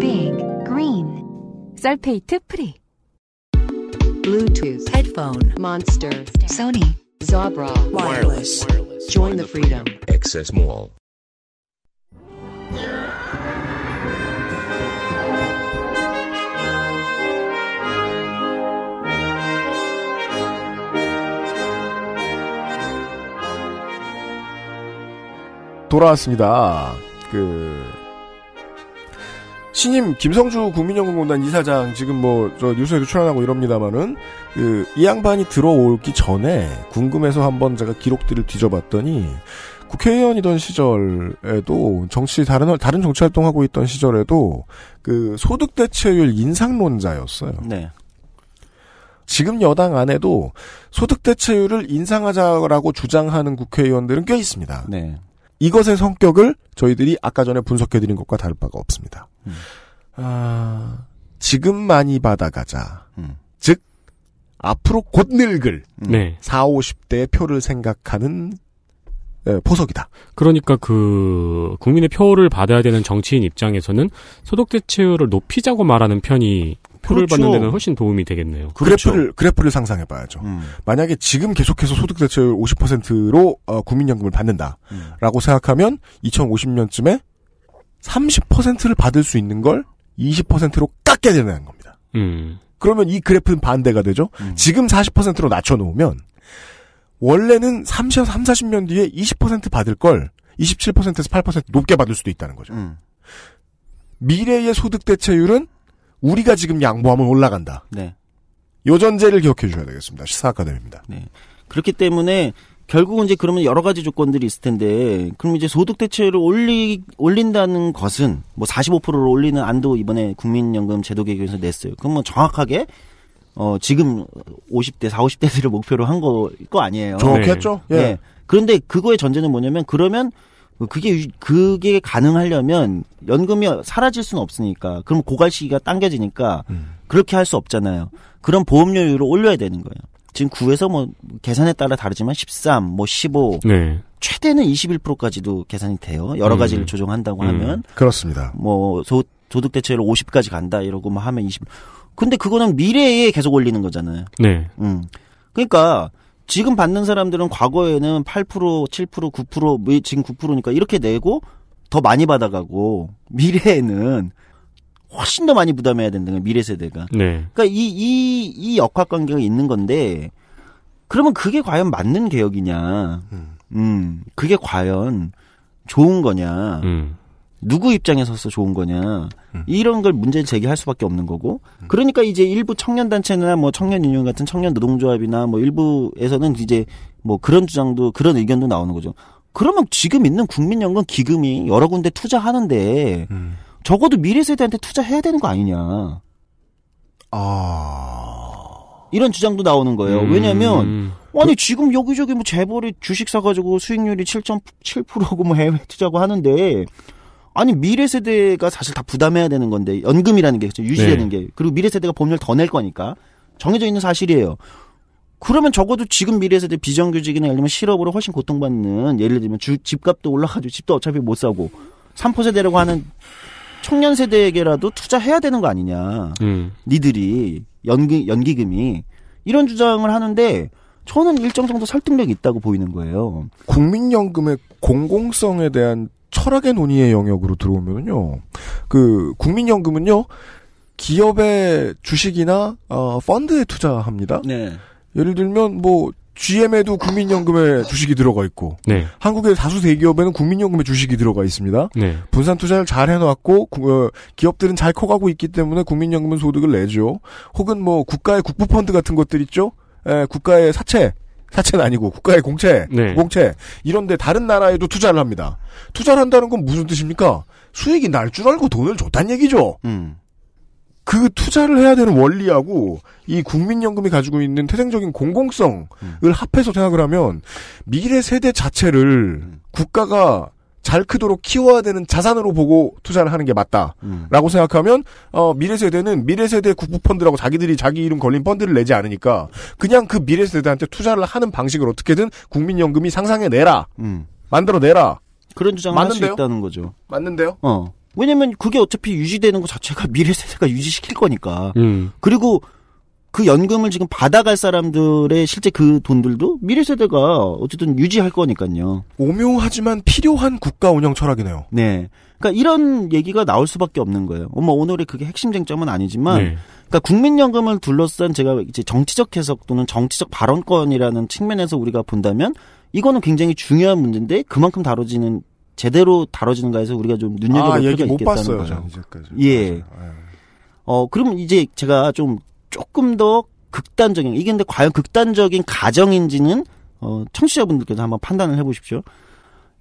Big Green 셀페이트 프리 Bluetooth headphone Monster Sony Zabra Wireless Join the freedom Access Mall 돌아왔습니다. 그 신임 김성주 국민연금공단 이사장 지금 뭐 저 뉴스에도 출연하고 이럽니다마는그이 양반이 들어오기 전에 궁금해서 한번 제가 기록들을 뒤져봤더니 국회의원이던 시절에도 정치 다른 다른 정치 활동하고 있던 시절에도 그 소득 대체율 인상론자였어요. 네. 지금 여당 안에도 소득 대체율을 인상하자라고 주장하는 국회의원들은 꽤 있습니다. 네. 이것의 성격을 저희들이 아까 전에 분석해드린 것과 다를 바가 없습니다. 음. 아, 지금 많이 받아가자. 음. 즉, 앞으로 곧 늙을 음. 네. 4, 50대의 표를 생각하는 네, 포석이다. 그러니까 그 국민의 표를 받아야 되는 정치인 입장에서는 소득 대체율을 높이자고 말하는 편이 표를 그렇죠. 받는 데는 훨씬 도움이 되겠네요. 그렇죠. 그래프를 그래프를 상상해 봐야죠. 음. 만약에 지금 계속해서 소득 대체율 50%로 어, 국민연금을 받는다라고 음. 생각하면 2050년쯤에 30%를 받을 수 있는 걸 20%로 깎게 되는 겁니다. 음. 그러면 이 그래프는 반대가 되죠. 음. 지금 40%로 낮춰 놓으면 원래는 30, 3, 40년 뒤에 20% 받을 걸 27%에서 8% 높게 받을 수도 있다는 거죠. 음. 미래의 소득 대체율은 우리가 지금 양보하면 올라간다. 네. 요 전제를 기억해 주셔야 되겠습니다. 시사 아카데미입니다. 네. 그렇기 때문에 결국은 이제 그러면 여러 가지 조건들이 있을 텐데 그럼 이제 소득 대체를 올리 올린다는 것은 뭐 45%를 올리는 안도 이번에 국민연금 제도 개혁에서 냈어요. 그럼 뭐 정확하게 어 지금 50대 4, 0 50대들을 목표로 한 거일 거 아니에요. 정확죠 네. 예. 네. 그런데 그거의 전제는 뭐냐면 그러면 뭐 그게 그게 가능하려면 연금이 사라질 수는 없으니까 그럼 고갈 시기가 당겨지니까 음. 그렇게 할 수 없잖아요. 그럼 보험료율을 올려야 되는 거예요. 지금 9에서 뭐 계산에 따라 다르지만 13, 뭐 15, 네. 최대는 21%까지도 계산이 돼요. 여러 음. 가지를 조정한다고 음. 하면 그렇습니다. 뭐 소, 득 대체율 50까지 간다 이러고 뭐 하면 20. 근데 그거는 미래에 계속 올리는 거잖아요. 네. 음. 그러니까 지금 받는 사람들은 과거에는 8%, 7%, 9%, 지금 9%니까 이렇게 내고 더 많이 받아가고 미래에는 훨씬 더 많이 부담해야 된다는 거예요, 미래 세대가. 네. 그러니까 이이이 역학 관계가 있는 건데 그러면 그게 과연 맞는 개혁이냐? 음, 음 그게 과연 좋은 거냐? 음. 누구 입장에 서서 좋은 거냐 음. 이런 걸 문제 제기할 수밖에 없는 거고 음. 그러니까 이제 일부 청년 단체나 뭐 청년 유년 같은 청년 노동조합이나 뭐 일부에서는 이제 뭐 그런 주장도 그런 의견도 나오는 거죠. 그러면 지금 있는 국민연금 기금이 여러 군데 투자하는데 음. 적어도 미래 세대한테 투자해야 되는 거 아니냐. 아 이런 주장도 나오는 거예요. 음. 왜냐하면 아니 그 지금 여기저기 뭐 재벌이 주식 사가지고 수익률이 7.7%고 뭐 해외 투자고 하는데 아니 미래 세대가 사실 다 부담해야 되는 건데 연금이라는 게 그렇죠. 유지되는 네. 게 그리고 미래 세대가 법률 더 낼 거니까 정해져 있는 사실이에요. 그러면 적어도 지금 미래 세대 비정규직이나 예를 들면 실업으로 훨씬 고통받는 예를 들면 주, 집값도 올라가지고 집도 어차피 못 사고 3%대라고 하는 청년 세대에게라도 투자해야 되는 거 아니냐. 음. 니들이 연기 연기금이 이런 주장을 하는데 저는 일정 정도 설득력이 있다고 보이는 거예요. 국민연금의 공공성에 대한 철학의 논의의 영역으로 들어오면요. 그 국민연금은요. 기업의 주식이나 어, 펀드에 투자합니다. 네. 예를 들면 뭐 GM에도 국민연금의 주식이 들어가 있고 네. 한국의 다수 대기업에는 국민연금의 주식이 들어가 있습니다. 네. 분산 투자를 잘 해놓았고 구, 어, 기업들은 잘 커가고 있기 때문에 국민연금은 소득을 내죠. 혹은 뭐 국가의 국부펀드 같은 것들 있죠. 에, 예, 국가의 사채 사채는 아니고 국가의 공채, 네. 공채 이런데 다른 나라에도 투자를 합니다. 투자를 한다는 건 무슨 뜻입니까? 수익이 날 줄 알고 돈을 줬단 얘기죠. 음. 그 투자를 해야 되는 원리하고 이 국민연금이 가지고 있는 태생적인 공공성을 음. 합해서 생각을 하면 미래 세대 자체를 음. 국가가 잘 크도록 키워야 되는 자산으로 보고 투자를 하는 게 맞다라고 음. 생각하면 어, 미래 세대는 미래 세대 국부 펀드라고 자기들이 자기 이름 걸린 펀드를 내지 않으니까 그냥 그 미래 세대한테 투자를 하는 방식을 어떻게든 국민연금이 상상해 내라 음. 만들어 내라 그런 주장을 할 수 있다는 거죠. 맞는데요? 어. 왜냐면 그게 어차피 유지되는 것 자체가 미래 세대가 유지시킬 거니까. 음. 그리고 그 연금을 지금 받아갈 사람들의 실제 그 돈들도 미래 세대가 어쨌든 유지할 거니까요. 오묘하지만 필요한 국가 운영 철학이네요. 네. 그러니까 이런 얘기가 나올 수밖에 없는 거예요. 뭐 오늘의 그게 핵심 쟁점은 아니지만 네. 그러니까 국민연금을 둘러싼 제가 이제 정치적 해석 또는 정치적 발언권이라는 측면에서 우리가 본다면 이거는 굉장히 중요한 문제인데 그만큼 다뤄지는 제대로 다뤄지는가 해서 우리가 좀 눈여겨볼 아, 필요가 있겠다는 거죠. 이제까지. 예. 아, 아. 어, 그럼 이제 제가 좀 조금 더 극단적인 이게 근데 과연 극단적인 가정인지는 어, 청취자분들께서 한번 판단을 해보십시오.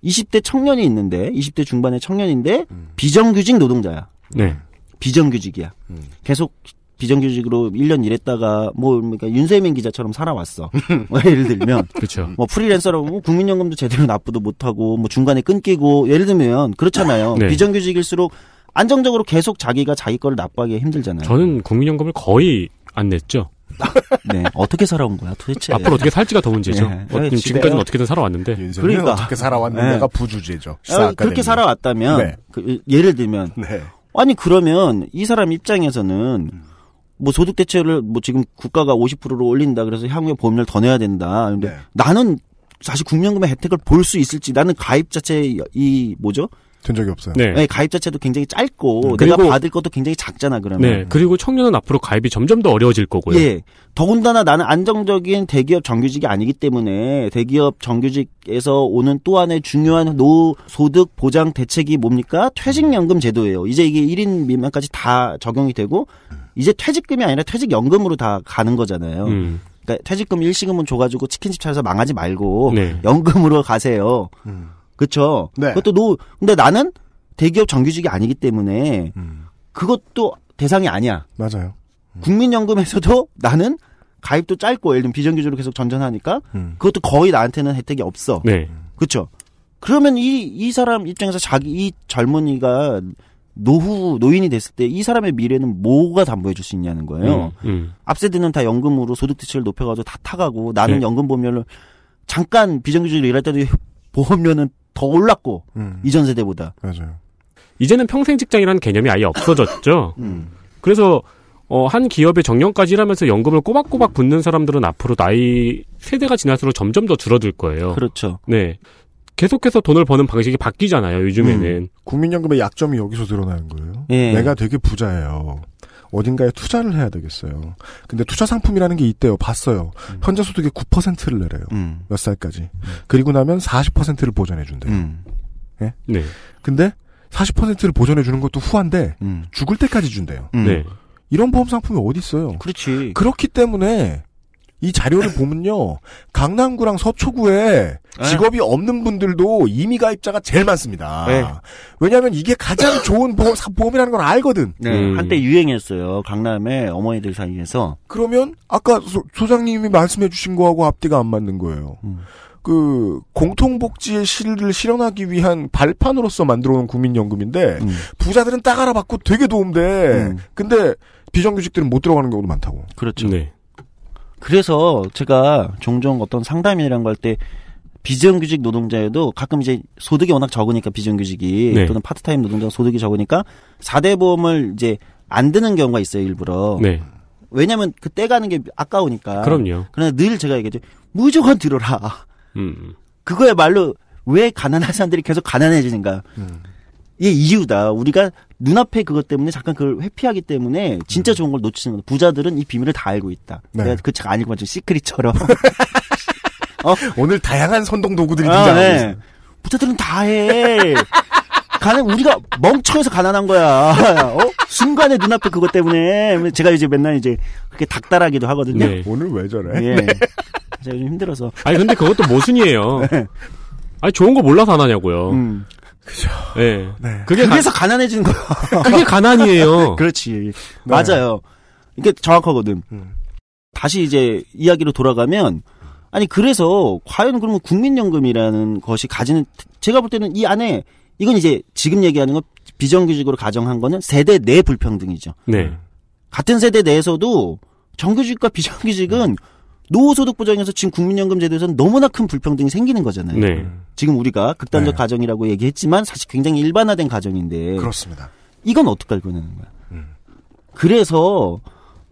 20대 청년이 있는데 20대 중반의 청년인데 음. 비정규직 노동자야. 네. 비정규직이야. 음. 계속 비정규직으로 1년 일했다가 뭐 그러니까 윤세민 기자처럼 살아왔어. 뭐 예를 들면 그렇죠. 뭐 프리랜서라고 뭐 국민연금도 제대로 납부도 못 하고 뭐 중간에 끊기고 예를 들면 그렇잖아요. 네. 비정규직일수록 안정적으로 계속 자기가 자기 거를 납부하기 힘들잖아요. 저는 국민연금을 거의 안 냈죠. 네. 어떻게 살아온 거야, 도대체. 앞으로 어떻게 살지가 더 문제죠. 네. 어, 네, 지금까지는 어떻게든 살아왔는데. 그러니까. 어떻게 살아왔는데가 네. 부주제죠. 아, 그렇게 살아왔다면, 네. 그, 예를 들면, 네. 아니, 그러면 이 사람 입장에서는, 뭐 소득 대체를 뭐 지금 국가가 50%로 올린다 그래서 향후에 보험료를 더 내야 된다. 근데 네. 나는 사실 국민연금의 혜택을 볼 수 있을지 나는 가입 자체의 이 뭐죠? 된 적이 없어요. 네. 네. 가입 자체도 굉장히 짧고 음, 내가 받을 것도 굉장히 작잖아 그러면. 네. 그리고 청년은 앞으로 가입이 점점 더 어려워질 거고요. 예. 더군다나 나는 안정적인 대기업 정규직이 아니기 때문에 대기업 정규직에서 오는 또 하나의 중요한 노소득 보장 대책이 뭡니까? 퇴직연금 제도예요. 이제 이게 1인 미만까지 다 적용이 되고 이제 퇴직금이 아니라 퇴직연금으로 다 가는 거잖아요. 음. 그러니까 퇴직금 일시금은 줘가지고 치킨집 차려서 망하지 말고 네. 연금으로 가세요. 음. 그렇죠. 네. 그것도 노 근데 나는 대기업 정규직이 아니기 때문에 음. 그것도 대상이 아니야. 맞아요. 음. 국민연금에서도 나는 가입도 짧고 예를 들면 비정규직으로 계속 전전하니까 음. 그것도 거의 나한테는 혜택이 없어. 네. 그렇죠. 그러면 이 이 사람 입장에서 자기 이 젊은이가 노후 노인이 됐을 때 이 사람의 미래는 뭐가 담보해 줄 수 있냐는 거예요. 음, 음. 앞세대는 다 연금으로 소득 대출을 높여가지고 다 타가고 나는 네. 연금 보험료를 잠깐 비정규직으로 일할 때도 보험료는 더 올랐고 음. 이전 세대보다. 맞아요. 이제는 평생 직장이라는 개념이 아예 없어졌죠. 음. 그래서 어, 한 기업의 정년까지 일하면서 연금을 꼬박꼬박 붓는 사람들은 앞으로 나이 세대가 지날수록 점점 더 줄어들 거예요. 그렇죠. 네. 계속해서 돈을 버는 방식이 바뀌잖아요, 요즘에는. 음, 국민연금의 약점이 여기서 드러나는 거예요. 예. 내가 되게 부자예요. 어딘가에 투자를 해야 되겠어요. 근데 투자 상품이라는 게 있대요. 봤어요. 음. 현재 소득의 9%를 내려요. 음. 몇 살까지. 음. 그리고 나면 40%를 보전해 준대요. 음. 예? 네. 근데 40%를 보전해 주는 것도 후한데 음. 죽을 때까지 준대요. 음. 네. 이런 보험 상품이 어디 있어요? 그렇지. 그렇기 때문에 이 자료를 보면요. 강남구랑 서초구에 네. 직업이 없는 분들도 이미 가입자가 제일 많습니다. 네. 왜냐하면 이게 가장 좋은 보험, 보험이라는 걸 알거든. 네, 음. 한때 유행했어요. 강남에 어머니들 사이에서. 그러면 아까 소, 장님이 말씀해 주신 거하고 앞뒤가 안 맞는 거예요. 음. 그 공통복지의 실을 실현하기 위한 발판으로서 만들어놓은 국민연금인데 음. 부자들은 따가라 받고 되게 도움돼. 음. 근데 비정규직들은 못 들어가는 경우도 많다고. 그렇죠. 네. 그래서 제가 종종 어떤 상담이라는 걸할 때 비정규직 노동자에도 가끔 이제 소득이 워낙 적으니까 비정규직이 네. 또는 파트타임 노동자 소득이 적으니까 4대 보험을 이제 안 드는 경우가 있어요, 일부러. 네. 왜냐면 그 떼가는 게 아까우니까. 그럼요. 그러나 늘 제가 얘기하죠. 무조건 들어라. 음. 그거야말로 왜 가난한 사람들이 계속 가난해지는가. 음. 이게 이유다. 우리가 눈앞에 그것 때문에 잠깐 그걸 회피하기 때문에 진짜 음. 좋은 걸 놓치는 거예요 부자들은 이 비밀을 다 알고 있다. 네. 내가 그책안읽고봤지 시크릿처럼. 어? 오늘 다양한 선동 도구들이 등장하고 아, 네. 있어. 부자들은 다 해. 가는 우리가 멍청해서 가난한 거야. 어? 순간에 눈앞에 그것 때문에 제가 이제 맨날 이제 그렇게 닥달하기도 하거든요. 네. 오늘 왜 저래? 예. 네. 제가 요즘 힘들어서. 아니 근데 그것도 모순이에요. 네. 아니 좋은 거 몰라서 안 하냐고요. 음. 그죠. 네. 네. 그게 그래서 가... 가난해지는 거야. 그게 가난이에요. 그렇지. 예, 예. 네. 맞아요. 이게 정확하거든. 음. 다시 이제 이야기로 돌아가면 아니 그래서 과연 그러면 국민연금이라는 것이 가지는 제가 볼 때는 이 안에 이건 이제 지금 얘기하는 건 비정규직으로 가정한 거는 세대 내 불평등이죠. 네. 같은 세대 내에서도 정규직과 비정규직은 음. 노후소득 보장에서 지금 국민연금 제도에서는 너무나 큰 불평등이 생기는 거잖아요. 네. 지금 우리가 극단적 네. 가정이라고 얘기했지만 사실 굉장히 일반화된 가정인데 그렇습니다. 이건 어떻게 알고 있는 거야? 음. 그래서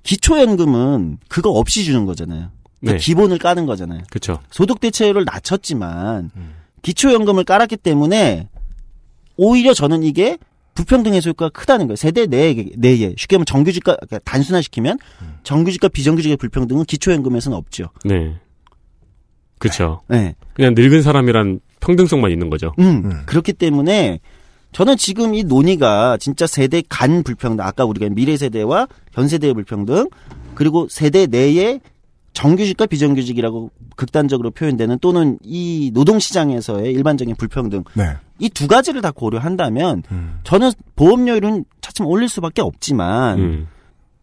기초연금은 그거 없이 주는 거잖아요. 그러니까 네. 기본을 까는 거잖아요. 그렇죠. 소득 대체율을 낮췄지만 음. 기초연금을 깔았기 때문에 오히려 저는 이게 불평등의 소유가 크다는 거예요. 세대 내에, 내에. 쉽게 말 하면 정규직과, 그러니까 단순화시키면 정규직과 비정규직의 불평등은 기초연금에서는 없죠. 네. 그쵸 네. 그냥 늙은 사람이란 평등성만 있는 거죠. 음, 음. 그렇기 때문에 저는 지금 이 논의가 진짜 세대 간 불평등, 아까 우리가 미래 세대와 현 세대의 불평등, 그리고 세대 내에 정규직과 비정규직이라고 극단적으로 표현되는 또는 이 노동시장에서의 일반적인 불평등 네. 이두 가지를 다 고려한다면 음. 저는 보험료율은 차츰 올릴 수밖에 없지만 음.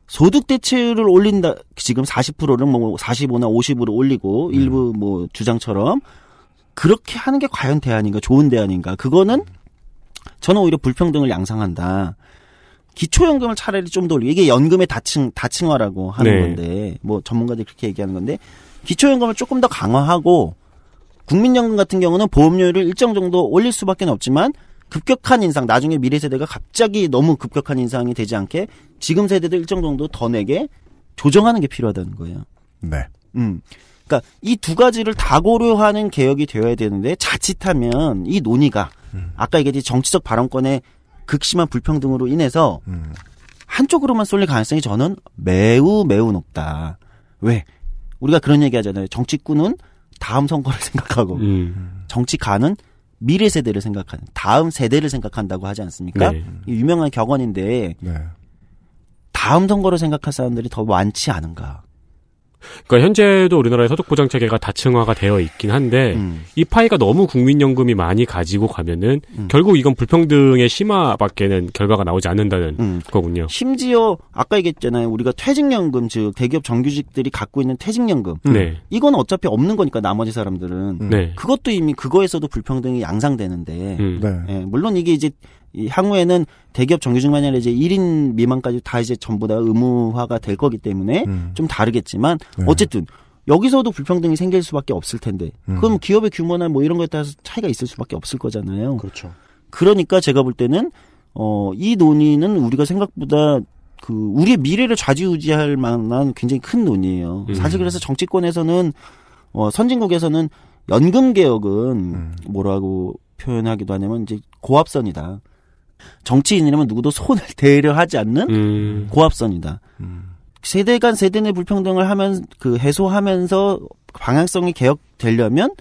소득 대체율을 올린다 지금 40%를 뭐 45나 50으로 올리고 음. 일부 뭐 주장처럼 그렇게 하는 게 과연 대안인가 좋은 대안인가 그거는 저는 오히려 불평등을 양상한다. 기초연금을 차라리 좀 더 올리고 이게 연금의 다층 다층화라고 하는 네. 건데 뭐 전문가들이 그렇게 얘기하는 건데 기초연금을 조금 더 강화하고 국민연금 같은 경우는 보험료를 일정 정도 올릴 수밖에 없지만 급격한 인상 나중에 미래 세대가 갑자기 너무 급격한 인상이 되지 않게 지금 세대들 일정 정도 더 내게 조정하는 게 필요하다는 거예요. 네. 음. 그러니까 이 두 가지를 다 고려하는 개혁이 되어야 되는데 자칫하면 이 논의가 음. 아까 얘기했듯이 정치적 발언권에 극심한 불평등으로 인해서 음. 한쪽으로만 쏠릴 가능성이 저는 매우 매우 높다. 왜? 우리가 그런 얘기 하잖아요. 정치꾼은 다음 선거를 생각하고 음. 정치가는 미래 세대를 생각하는 다음 세대를 생각한다고 하지 않습니까? 네. 유명한 격언인데 네. 다음 선거를 생각할 사람들이 더 많지 않은가? 그러니까 현재도 우리나라의 소득 보장 체계가 다층화가 되어 있긴 한데 음. 이 파이가 너무 국민연금이 많이 가지고 가면은 음. 결국 이건 불평등의 심화밖에는 결과가 나오지 않는다는 음. 거군요. 심지어 아까 얘기했잖아요. 우리가 퇴직연금 즉 대기업 정규직들이 갖고 있는 퇴직연금 네. 이건 어차피 없는 거니까 나머지 사람들은 네. 그것도 이미 그거에서도 불평등이 양상되는데 네. 물론 이게 이제 이 향후에는 대기업 정규직만 이 아니라 이제 1인 미만까지 다 이제 전부 다 의무화가 될 거기 때문에 음. 좀 다르겠지만 네. 어쨌든 여기서도 불평등이 생길 수밖에 없을 텐데 음. 그럼 기업의 규모나 뭐 이런 거에 따라서 차이가 있을 수밖에 없을 거잖아요. 그렇죠. 그러니까 제가 볼 때는 어, 이 논의는 우리가 생각보다 그 우리의 미래를 좌지우지할 만한 굉장히 큰 논의예요. 음. 사실 그래서 정치권에서는 어, 선진국에서는 연금 개혁은 음. 뭐라고 표현하기도 하냐면 이제 고압선이다. 정치인이라면 누구도 손을 대려 하지 않는 음. 고압선이다. 음. 세대 간 세대 내 불평등을 하면 그 해소하면서 방향성이 개혁되려면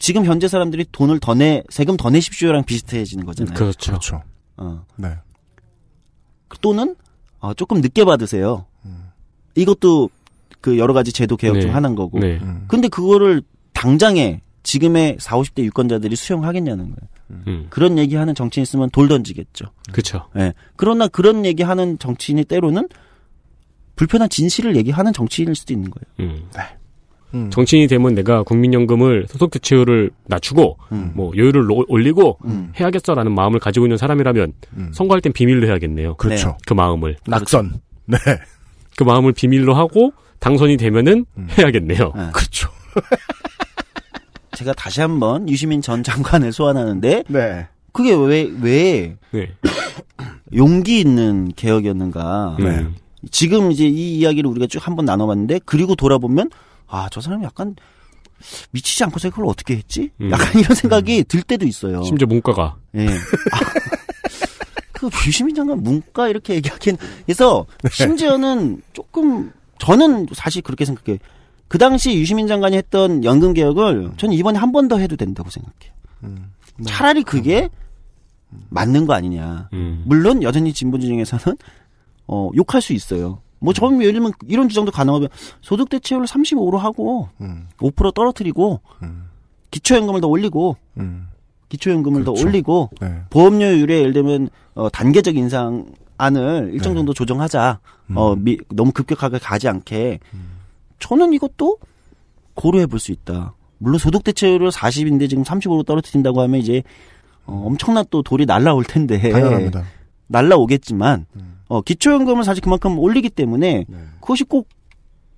지금 현재 사람들이 돈을 더 내, 세금 더 내십시오랑 비슷해지는 거잖아요. 그렇죠. 그렇죠. 어. 네. 또는 그 어, 조금 늦게 받으세요. 음. 이것도 그 여러 가지 제도 개혁 네. 중 하나인 거고. 네. 음. 근데 그거를 당장에 지금의 40, 50대 유권자들이 수용하겠냐는 거예요. 음. 그런 얘기하는 정치인 있으면 돌 던지겠죠. 그렇죠. 예. 그러나 그런 얘기하는 정치인이 때로는 불편한 진실을 얘기하는 정치인일 수도 있는 거예요. 음. 네. 음. 정치인이 되면 내가 국민연금을 소득 교체율을 낮추고 음. 뭐 여유를 올리고 음. 해야겠어라는 마음을 가지고 있는 사람이라면 음. 선거할 땐 비밀로 해야겠네요. 그렇죠. 그 마음을 낙선. 네. 그 마음을 비밀로 하고 당선이 되면은 음. 해야겠네요. 아. 그렇죠. 제가 다시 한번 유시민 전 장관을 소환하는데 네. 그게 왜왜 왜 네. 용기 있는 개혁이었는가? 네. 지금 이제 이 이야기를 우리가 쭉 한 번 나눠봤는데 그리고 돌아보면 아 저 사람이 약간 미치지 않고서 그걸 어떻게 했지? 음. 약간 이런 생각이 음. 들 때도 있어요. 심지어 문과가. 네. 아, 그 유시민 장관 문과 이렇게 얘기하긴 해서 네. 심지어는 조금 저는 사실 그렇게 생각해 요그 당시 유시민 장관이 했던 연금 개혁을 저는 이번에 한 번 더 해도 된다고 생각해요. 음, 네. 차라리 그게 음. 맞는 거 아니냐. 음. 물론 여전히 진보 진영에서는 어 욕할 수 있어요. 뭐 처음 예를 들면 이런 주장도 가능하면 소득 대체율을 35로 하고 음. 5% 떨어뜨리고 음. 기초연금을 더 올리고 음. 기초연금을 그렇죠. 더 올리고 네. 보험료율에 예를 들면 어 단계적 인상안을 일정 네. 정도 네. 조정하자. 음. 어 미, 너무 급격하게 가지 않게. 저는 이것도 고려해 볼 수 있다. 물론 소득 대체율 을 40인데 지금 35로 떨어뜨린다고 하면 이제 어, 엄청난 또 돌이 날라올 텐데 당연합니다. 날라오겠지만 음. 어, 기초연금은 사실 그만큼 올리기 때문에 네. 그것이 꼭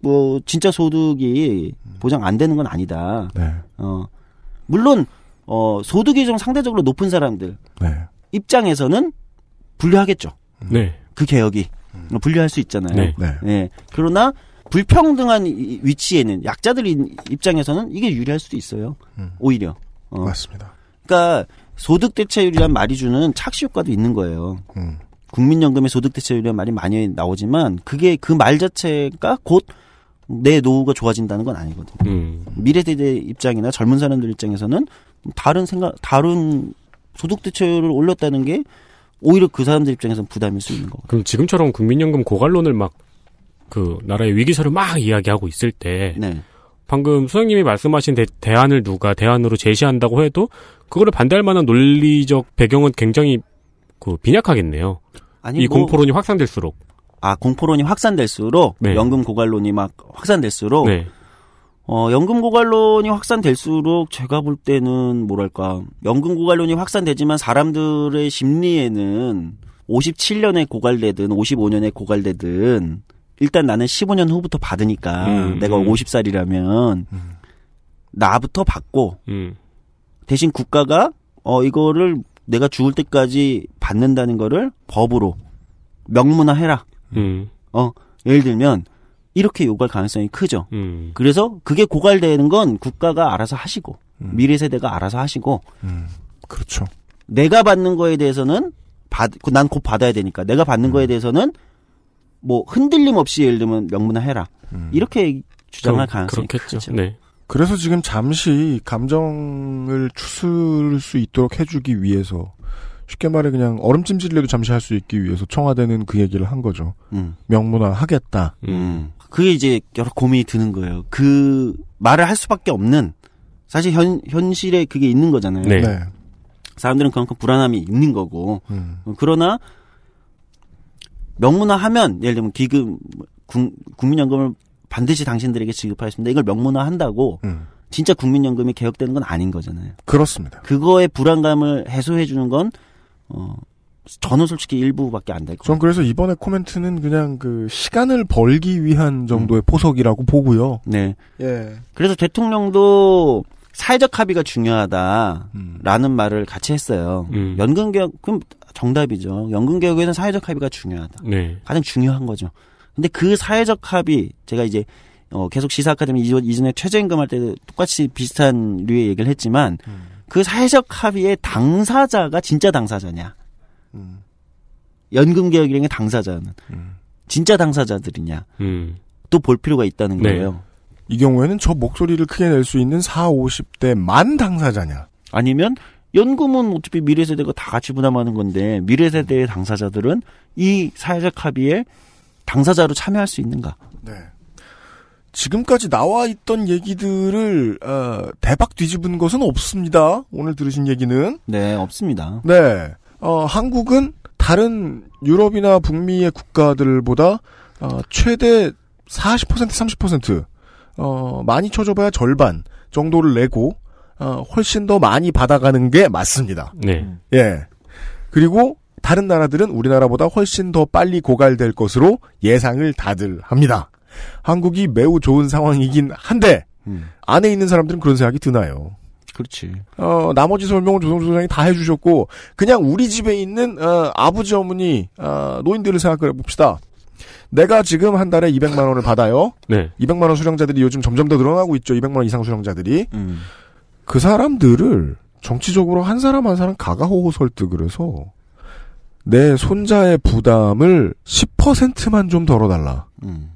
뭐 진짜 소득이 음. 보장 안 되는 건 아니다. 네. 어, 물론 어, 소득이 좀 상대적으로 높은 사람들 네. 입장에서는 불리하겠죠. 네. 그 개혁이 음. 어, 불리할 수 있잖아요. 네. 네. 예. 그러나 불평등한 위치에 있는 약자들 입장에서는 이게 유리할 수도 있어요. 음. 오히려. 어. 맞습니다. 그러니까 소득 대체율이란 말이 주는 착시 효과도 있는 거예요. 음. 국민연금의 소득 대체율이란 말이 많이 나오지만 그게 그 말 자체가 곧 내 노후가 좋아진다는 건 아니거든요. 음. 미래 세대 입장이나 젊은 사람들 입장에서는 다른 생각, 다른 소득 대체율을 올렸다는 게 오히려 그 사람들 입장에서는 부담일 수 있는 거고. 그럼 지금처럼 국민연금 고갈론을 막그 나라의 위기설을 막 이야기하고 있을 때 네. 방금 소장님이 말씀하신 대, 안을 누가 대안으로 제시한다고 해도 그거를 반대할 만한 논리적 배경은 굉장히 그 빈약하겠네요. 아니, 이 뭐, 공포론이 확산될수록 아 공포론이 확산될수록 네. 연금 고갈론이 막 확산될수록 네. 어 연금 고갈론이 확산될수록 제가 볼 때는 뭐랄까 연금 고갈론이 확산되지만 사람들의 심리에는 57년에 고갈되든 55년에 고갈되든 일단 나는 15년 후부터 받으니까 음, 내가 음. 50살이라면 음. 나부터 받고 음. 대신 국가가 어 이거를 내가 죽을 때까지 받는다는 거를 법으로 명문화해라. 음. 어 예를 들면 이렇게 요구할 가능성이 크죠. 그래서 그게 고갈되는 건 국가가 알아서 하시고 미래 세대가 알아서 하시고 그렇죠. 내가 받는 거에 대해서는 받난곧 받아야 되니까 내가 받는 거에 대해서는 뭐 흔들림 없이 예를 들면 명문화해라 음. 이렇게 주장할 가능성이 그렇겠죠. 크죠. 네. 그래서 지금 잠시 감정을 추스를 수 있도록 해주기 위해서 쉽게 말해 그냥 얼음찜질이라도 잠시 할 수 있기 위해서 청와대는 그 얘기를 한 거죠. 음. 명문화 하겠다. 음. 음. 그게 이제 여러 고민이 드는 거예요. 그 말을 할 수밖에 없는 사실 현 현실에 그게 있는 거잖아요. 네. 네. 사람들은 그만큼 불안함이 있는 거고 음. 그러나 명문화하면 예를 들면 기금 국민연금을 반드시 당신들에게 지급하겠습니다. 이걸 명문화한다고 음. 진짜 국민연금이 개혁되는 건 아닌 거잖아요. 그렇습니다. 그거의 불안감을 해소해 주는 건 어, 저는 솔직히 일부밖에 안 될 거예요. 전 그래서 이번에 코멘트는 그냥 그 시간을 벌기 위한 정도의 음. 포석이라고 보고요. 네. 예. 그래서 대통령도 사회적 합의가 중요하다라는 음. 말을 같이 했어요. 음. 연금 개혁 그럼 정답이죠. 연금 개혁에는 사회적 합의가 중요하다. 네. 가장 중요한 거죠. 근데 그 사회적 합의 제가 이제 어 계속 시사 아카데미 이전에 최저임금 할 때도 똑같이 비슷한 류의 얘기를 했지만 음. 그 사회적 합의의 당사자가 진짜 당사자냐? 음. 연금 개혁이라는 게 당사자는 음. 진짜 당사자들이냐? 음. 또볼 필요가 있다는 네. 거예요. 이 경우에는 저 목소리를 크게 낼 수 있는 4, 50대만 당사자냐? 아니면 연금은 어차피 미래 세대가 다 같이 부담하는 건데 미래 세대의 당사자들은 이 사회적 합의에 당사자로 참여할 수 있는가? 네. 지금까지 나와 있던 얘기들을 어, 대박 뒤집은 것은 없습니다. 오늘 들으신 얘기는 네 없습니다. 네, 어, 한국은 다른 유럽이나 북미의 국가들보다 어, 최대 40% 30% 어, 많이 쳐줘봐야 절반 정도를 내고 어, 훨씬 더 많이 받아가는 게 맞습니다. 네. 예. 그리고 다른 나라들은 우리나라보다 훨씬 더 빨리 고갈될 것으로 예상을 다들 합니다. 한국이 매우 좋은 상황이긴 한데 음. 안에 있는 사람들은 그런 생각이 드나요? 그렇지. 어 나머지 설명은 조성주 소장이 다 해주셨고 그냥 우리 집에 있는 어, 아버지 어머니 어, 노인들을 생각해 봅시다. 내가 지금 한 달에 200만 원을 받아요. 네. 200만 원 수령자들이 요즘 점점 더 늘어나고 있죠. 200만 원 이상 수령자들이. 음. 그 사람들을 정치적으로 한 사람 한 사람 가가호호 설득을 해서 내 손자의 부담을 10%만 좀 덜어달라. 음.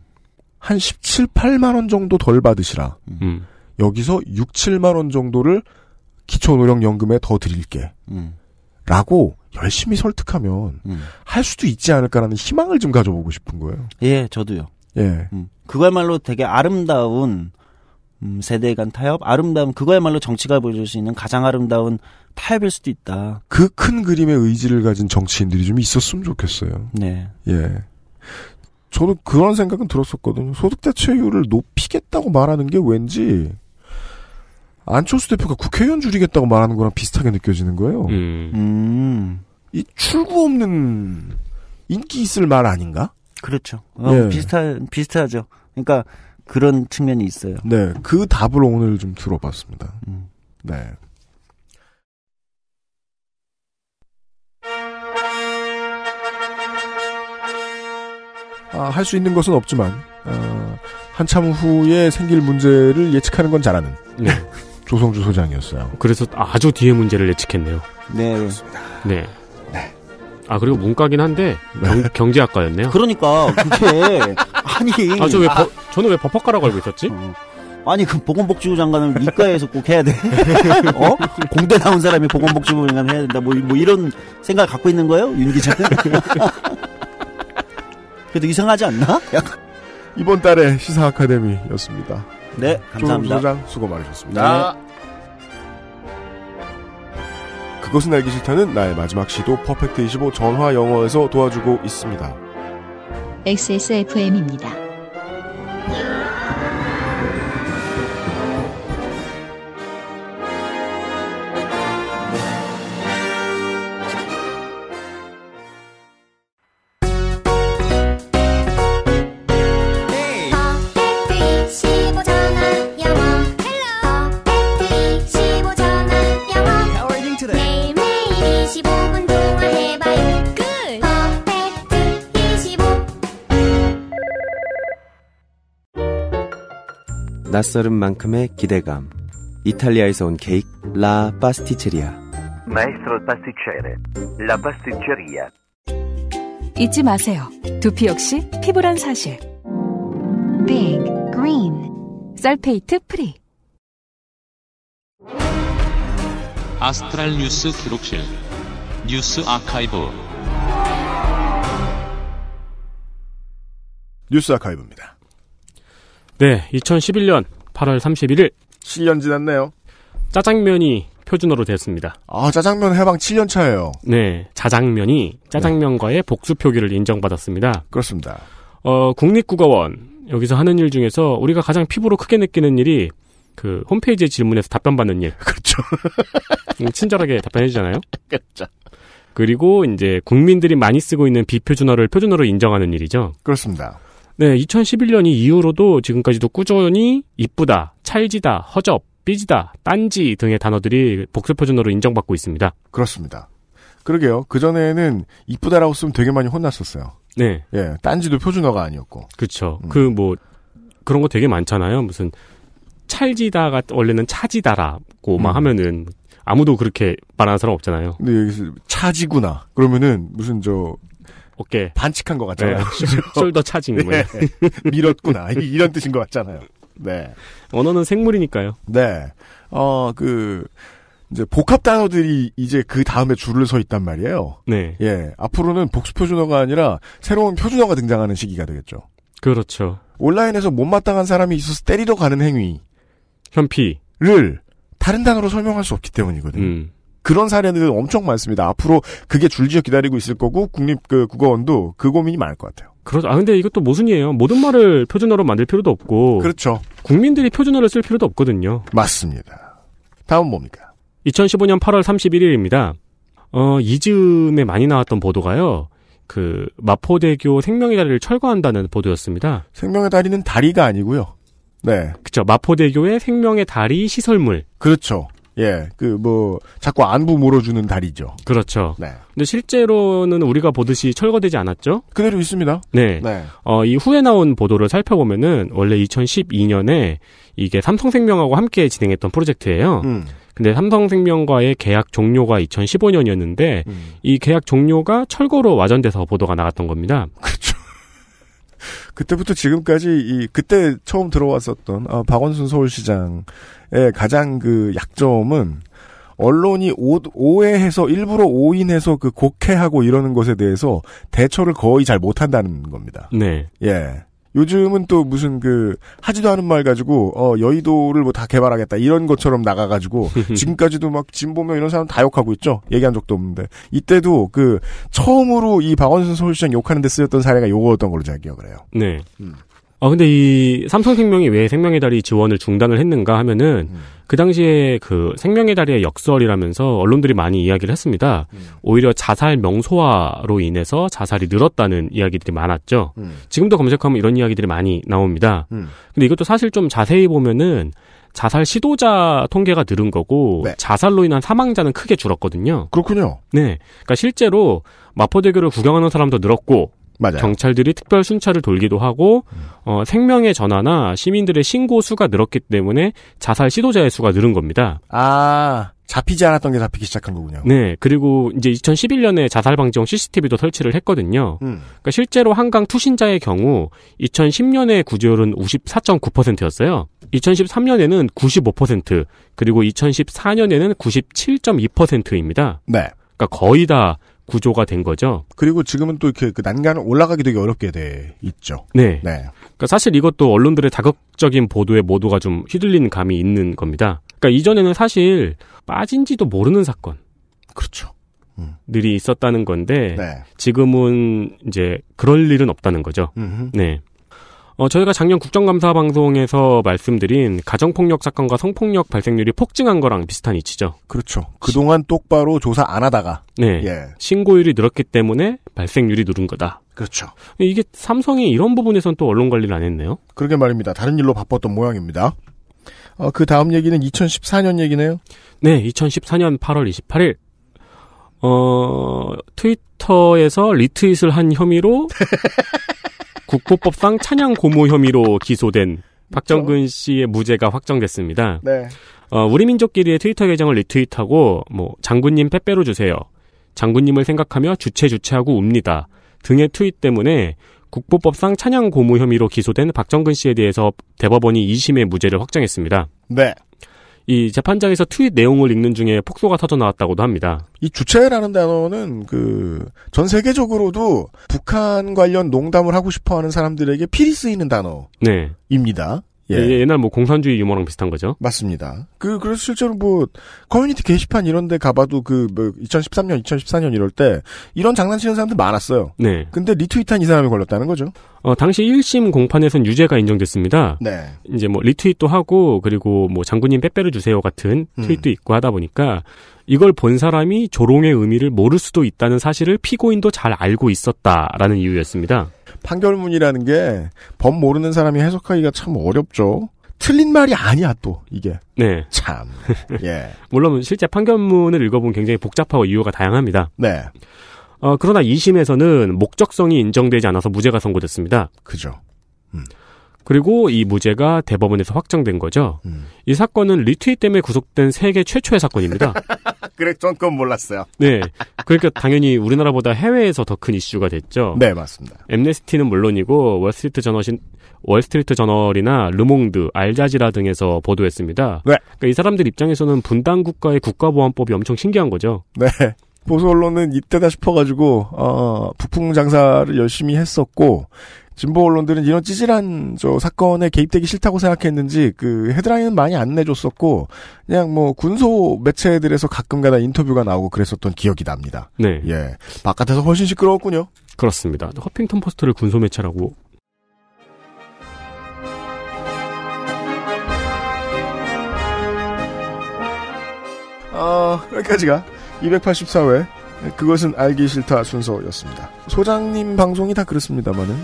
한 17, 8만 원 정도 덜 받으시라. 음. 음. 여기서 6, 7만 원 정도를 기초노령연금에 더 드릴게. 음. 라고 열심히 설득하면 음. 할 수도 있지 않을까라는 희망을 좀 가져보고 싶은 거예요. 예, 저도요. 예. 음. 그거야말로 되게 아름다운 음, 세대 간 타협, 아름다움, 그거야말로 정치가 보여줄 수 있는 가장 아름다운 타협일 수도 있다. 그 큰그림의 의지를 가진 정치인들이 좀 있었으면 좋겠어요. 네. 예. 저는 그런 생각은 들었었거든요. 소득자체율을 높이겠다고 말하는 게 왠지 안철수 대표가 국회의원 줄이겠다고 말하는 거랑 비슷하게 느껴지는 거예요. 음. 음. 이 출구 없는 인기 있을 말 아닌가? 그렇죠. 어, 예. 비슷한 비슷하죠. 그러니까 그런 측면이 있어요. 네, 그 답을 오늘 좀 들어봤습니다. 음. 네. 아, 할 수 있는 것은 없지만 아, 한참 후에 생길 문제를 예측하는 건 잘하는 네. 조성주 소장이었어요. 그래서 아주 뒤에 문제를 예측했네요. 네, 그렇습니다. 네. 네. 아 그리고 문과긴 한데 네. 경, 제학과였네요 그러니까 그게 아니. 아, 저 왜, 버, 저는 왜 버퍼카라고 알고 있었지? 어. 어. 아니 그 보건복지부 장관은 이과에서 꼭 해야 돼. 어? 공대 나온 사람이 보건복지부 장관 해야 된다. 뭐, 뭐 이런 생각 갖고 있는 거예요, 윤 기자는? 그래도 이상하지 않나? 이번 달의 시사 아카데미였습니다. 네, 감사합니다. 소장 수고 많으셨습니다. 네. 그것은 알기 싫다는 나의 마지막 시도 퍼펙트 25 전화 영어에서 도와주고 있습니다. XSFM입니다. 낯설은 만큼의 기대감. 이탈리아에서 온 케이크 라 파스티체리아. Maestro pasticcere. 잊지 마세요. 두피 역시 피부란 사실. Big Green. 셀페이트 프리. 아스트랄 뉴스 기록실. 뉴스 아카이브. 뉴스 아카이브입니다. 네, 2011년 8월 31일. 7년 지났네요. 짜장면이 표준어로 됐습니다. 아, 짜장면 해방 7년 차예요. 네, 자장면이 네. 짜장면과의 네. 복수 표기를 인정받았습니다. 그렇습니다. 어, 국립국어원 여기서 하는 일 중에서 우리가 가장 피부로 크게 느끼는 일이 그 홈페이지에 질문해서 답변 받는 일. 그렇죠. 음, 친절하게 답변해 주잖아요. 그렇죠. 그리고 이제 국민들이 많이 쓰고 있는 비표준어를 표준어로 인정하는 일이죠. 그렇습니다. 네, 2011년이 후로도 지금까지도 꾸준히 이쁘다, 찰지다, 허접, 삐지다, 딴지 등의 단어들이 복습표준어로 인정받고 있습니다. 그렇습니다. 그러게요. 그전에는 이쁘다라고 쓰면 되게 많이 혼났었어요. 네. 예, 딴지도 표준어가 아니었고. 그쵸. 음. 그 뭐, 그런 거 되게 많잖아요. 무슨, 찰지다가 원래는 차지다라고 음. 막 하면은 아무도 그렇게 말하는 사람 없잖아요. 근데 여기서 차지구나. 그러면은 무슨 저 어깨 반칙한 것 같잖아요. 쫄 네. 숄더 차징. 네. 밀었구나. 이런 뜻인 것 같잖아요. 네. 언어는 생물이니까요. 네. 어, 그, 이제 복합 단어들이 이제 그 다음에 줄을 서 있단 말이에요. 네. 예. 앞으로는 복수 표준어가 아니라 새로운 표준어가 등장하는 시기가 되겠죠. 그렇죠. 온라인에서 못마땅한 사람이 있어서 때리러 가는 행위. 현피. 를 다른 단어로 설명할 수 없기 때문이거든요. 음. 그런 사례들 엄청 많습니다. 앞으로 그게 줄지어 기다리고 있을 거고 국립 그 국어원도 그 고민이 많을 것 같아요. 그렇죠. 아 근데 이것도 모순이에요. 모든 말을 표준어로 만들 필요도 없고 그렇죠. 국민들이 표준어를 쓸 필요도 없거든요. 맞습니다. 다음 뭡니까? 2015년 8월 31일입니다. 어, 이즈음에 많이 나왔던 보도가요. 그 마포대교 생명의 다리를 철거한다는 보도였습니다. 생명의 다리는 다리가 아니고요. 네. 그렇죠. 마포대교의 생명의 다리 시설물. 그렇죠. 예, 그 뭐 자꾸 안부 물어주는 달이죠 그렇죠. 네. 근데 실제로는 우리가 보듯이 철거되지 않았죠? 그대로 있습니다. 네. 네. 어, 이 후에 나온 보도를 살펴보면은 원래 2012년에 이게 삼성생명하고 함께 진행했던 프로젝트예요. 음. 근데 삼성생명과의 계약 종료가 2015년이었는데 음. 이 계약 종료가 철거로 와전돼서 보도가 나갔던 겁니다. 그렇죠. 그때부터 지금까지 이 그때 처음 들어왔었던 아, 박원순 서울시장의 가장 그 약점은 언론이 오, 오해해서 일부러 오인해서 그 곡해하고 이러는 것에 대해서 대처를 거의 잘 못한다는 겁니다. 네. 예. 요즘은 또 무슨 그 하지도 않은 말 가지고 어 여의도를 뭐 다 개발하겠다 이런 것처럼 나가가지고 지금까지도 막 진보며 이런 사람 다 욕하고 있죠. 얘기한 적도 없는데 이때도 그 처음으로 이 박원순 서울시장 욕하는 데 쓰였던 사례가 요거였던 걸로 제가 기억을 해요. 네. 음. 아 근데 이 삼성생명이 왜 생명의 달이 지원을 중단을 했는가 하면은 음. 그 당시에 그 생명의 달의 역설이라면서 언론들이 많이 이야기를 했습니다. 음. 오히려 자살 명소화로 인해서 자살이 늘었다는 이야기들이 많았죠. 음. 지금도 검색하면 이런 이야기들이 많이 나옵니다. 음. 근데 이것도 사실 좀 자세히 보면은 자살 시도자 통계가 늘은 거고 네. 자살로 인한 사망자는 크게 줄었거든요. 그렇군요. 네. 그러니까 실제로 마포대교를 구경하는 사람도 늘었고 맞아요. 경찰들이 특별 순찰을 돌기도 하고 어, 생명의 전화나 시민들의 신고 수가 늘었기 때문에 자살 시도자의 수가 늘은 겁니다. 아 잡히지 않았던 게 잡히기 시작한 거군요. 네, 그리고 이제 2011년에 자살 방지용 CCTV도 설치를 했거든요. 음. 그러니까 실제로 한강 투신자의 경우 2 0 1 0년에 구조율은 54.9%였어요. 2013년에는 95%, 그리고 2014년에는 97.2%입니다. 네. 그러니까 거의 다 구조가 된 거죠. 그리고 지금은 또 이렇게 그 난간을 올라가기 되게 어렵게 돼 있죠. 네. 네. 그러니까 사실 이것도 언론들의 자극적인 보도에 모두가 좀 휘둘리는 감이 있는 겁니다. 그러니까 이전에는 사실 빠진지도 모르는 사건. 그렇죠. 음. 들이 있었다는 건데 네. 지금은 이제 그럴 일은 없다는 거죠. 음흠. 네. 어, 저희가 작년 국정감사 방송에서 말씀드린 가정폭력 사건과 성폭력 발생률이 폭증한 거랑 비슷한 이치죠. 그렇죠. 그동안 시... 똑바로 조사 안 하다가. 네. 예. 신고율이 늘었기 때문에 발생률이 누른 거다. 그렇죠. 이게 삼성이 이런 부분에선 또 언론 관리를 안 했네요. 그러게 말입니다. 다른 일로 바빴던 모양입니다. 어, 그 다음 얘기는 2014년 얘기네요. 네, 2014년 8월 28일. 어, 트위터에서 리트윗을 한 혐의로 국보법상 찬양 고무 혐의로 기소된 그렇죠. 박정근 씨의 무죄가 확정됐습니다. 네. 어, 우리 민족끼리의 트위터 계정을 리트윗하고 뭐 장군님 빼빼로 주세요. 장군님을 생각하며 주체 주체하고 웁니다. 등의 트윗 때문에 국보법상 찬양 고무 혐의로 기소된 박정근 씨에 대해서 대법원이 2심의 무죄를 확정했습니다. 네. 이 재판장에서 트윗 내용을 읽는 중에 폭소가 터져 나왔다고도 합니다. 이 주체라는 단어는 그 전 세계적으로도 북한 관련 농담을 하고 싶어 하는 사람들에게 필히 쓰이는 단어입니다. 네. 예. 예. 옛날 뭐 공산주의 유머랑 비슷한 거죠. 맞습니다. 그 그래서 실제로 뭐 커뮤니티 게시판 이런데 가봐도 그 뭐 2013년, 2014년 이럴 때 이런 장난치는 사람들 많았어요. 네. 근데 리트윗한 이 사람이 걸렸다는 거죠. 어 당시 1심 공판에선 유죄가 인정됐습니다. 네. 이제 뭐 리트윗도 하고 그리고 뭐 장군님 빼빼를 주세요 같은 음. 트윗도 음. 있고 하다 보니까 이걸 본 사람이 조롱의 의미를 모를 수도 있다는 사실을 피고인도 잘 알고 있었다라는 이유였습니다. 판결문이라는 게 법 모르는 사람이 해석하기가 참 어렵죠. 틀린 말이 아니야 또 이게. 네. 참. 예. 물론 실제 판결문을 읽어보면 굉장히 복잡하고 이유가 다양합니다. 네. 어, 그러나 2심에서는 목적성이 인정되지 않아서 무죄가 선고됐습니다. 그죠. 음. 그리고 이 무죄가 대법원에서 확정된 거죠. 음. 이 사건은 리트윗 때문에 구속된 세계 최초의 사건입니다. 그래, 전 그건 몰랐어요. 네. 그러니까 당연히 우리나라보다 해외에서 더 큰 이슈가 됐죠. 네, 맞습니다. 엠네스티는 물론이고 월스트리트 저널신 월스트리트 저널이나 르몽드, 알자지라 등에서 보도했습니다. 네. 그러니까 이 사람들 입장에서는 분당 국가의 국가보안법이 엄청 신기한 거죠. 네. 보수 언론은 이때다 싶어가지고 어, 북풍 장사를 열심히 했었고 진보 언론들은 이런 찌질한 저 사건에 개입되기 싫다고 생각했는지 그 헤드라인은 많이 안 내줬었고 그냥 뭐 군소 매체들에서 가끔가다 인터뷰가 나오고 그랬었던 기억이 납니다. 네. 예. 바깥에서 훨씬 시끄러웠군요. 그렇습니다. 허핑턴 포스트를 군소 매체라고 어, 여기까지가 284회 그것은 알기 싫다 순서였습니다. 소장님 방송이 다 그렇습니다만은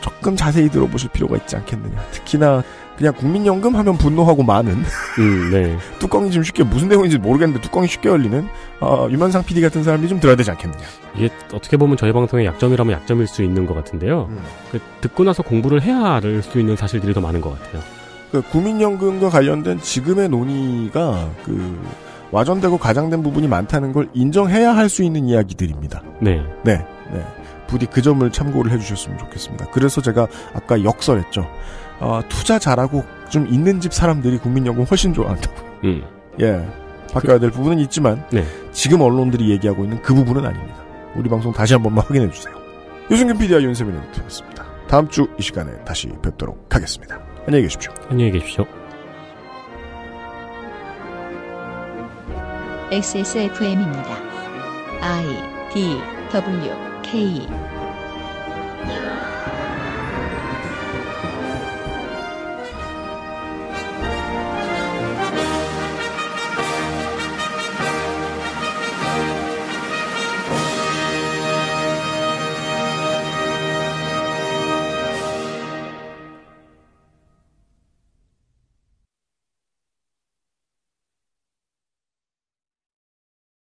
조금 자세히 들어보실 필요가 있지 않겠느냐. 특히나 그냥 국민연금 하면 분노하고 많은 음, 네. 뚜껑이 좀 쉽게 무슨 내용인지 모르겠는데 뚜껑이 쉽게 열리는 어, 유만상 PD 같은 사람이 좀 들어야 되지 않겠느냐. 이게 어떻게 보면 저희 방송의 약점이라면 약점일 수 있는 것 같은데요. 음. 그, 듣고 나서 공부를 해야 할수 있는 사실들이 더 많은 것 같아요. 그 국민연금과 관련된 지금의 논의가 그 와전되고 가장된 부분이 많다는 걸 인정해야 할 수 있는 이야기들입니다. 네. 네. 네. 부디 그 점을 참고를 해주셨으면 좋겠습니다. 그래서 제가 아까 역설했죠. 어, 투자 잘하고 좀 있는 집 사람들이 국민연금 훨씬 좋아한다고. 음. 예. 바뀌어야될 부분은 있지만 네. 지금 언론들이 얘기하고 있는 그 부분은 아닙니다. 우리 방송 다시 한 번만 확인해 주세요. 유승균 PD와 윤세민이 의 되었습니다. 다음 주 이 시간에 다시 뵙도록 하겠습니다. 안녕히 계십시오. 안녕히 계십시오. XSFM입니다. I D W K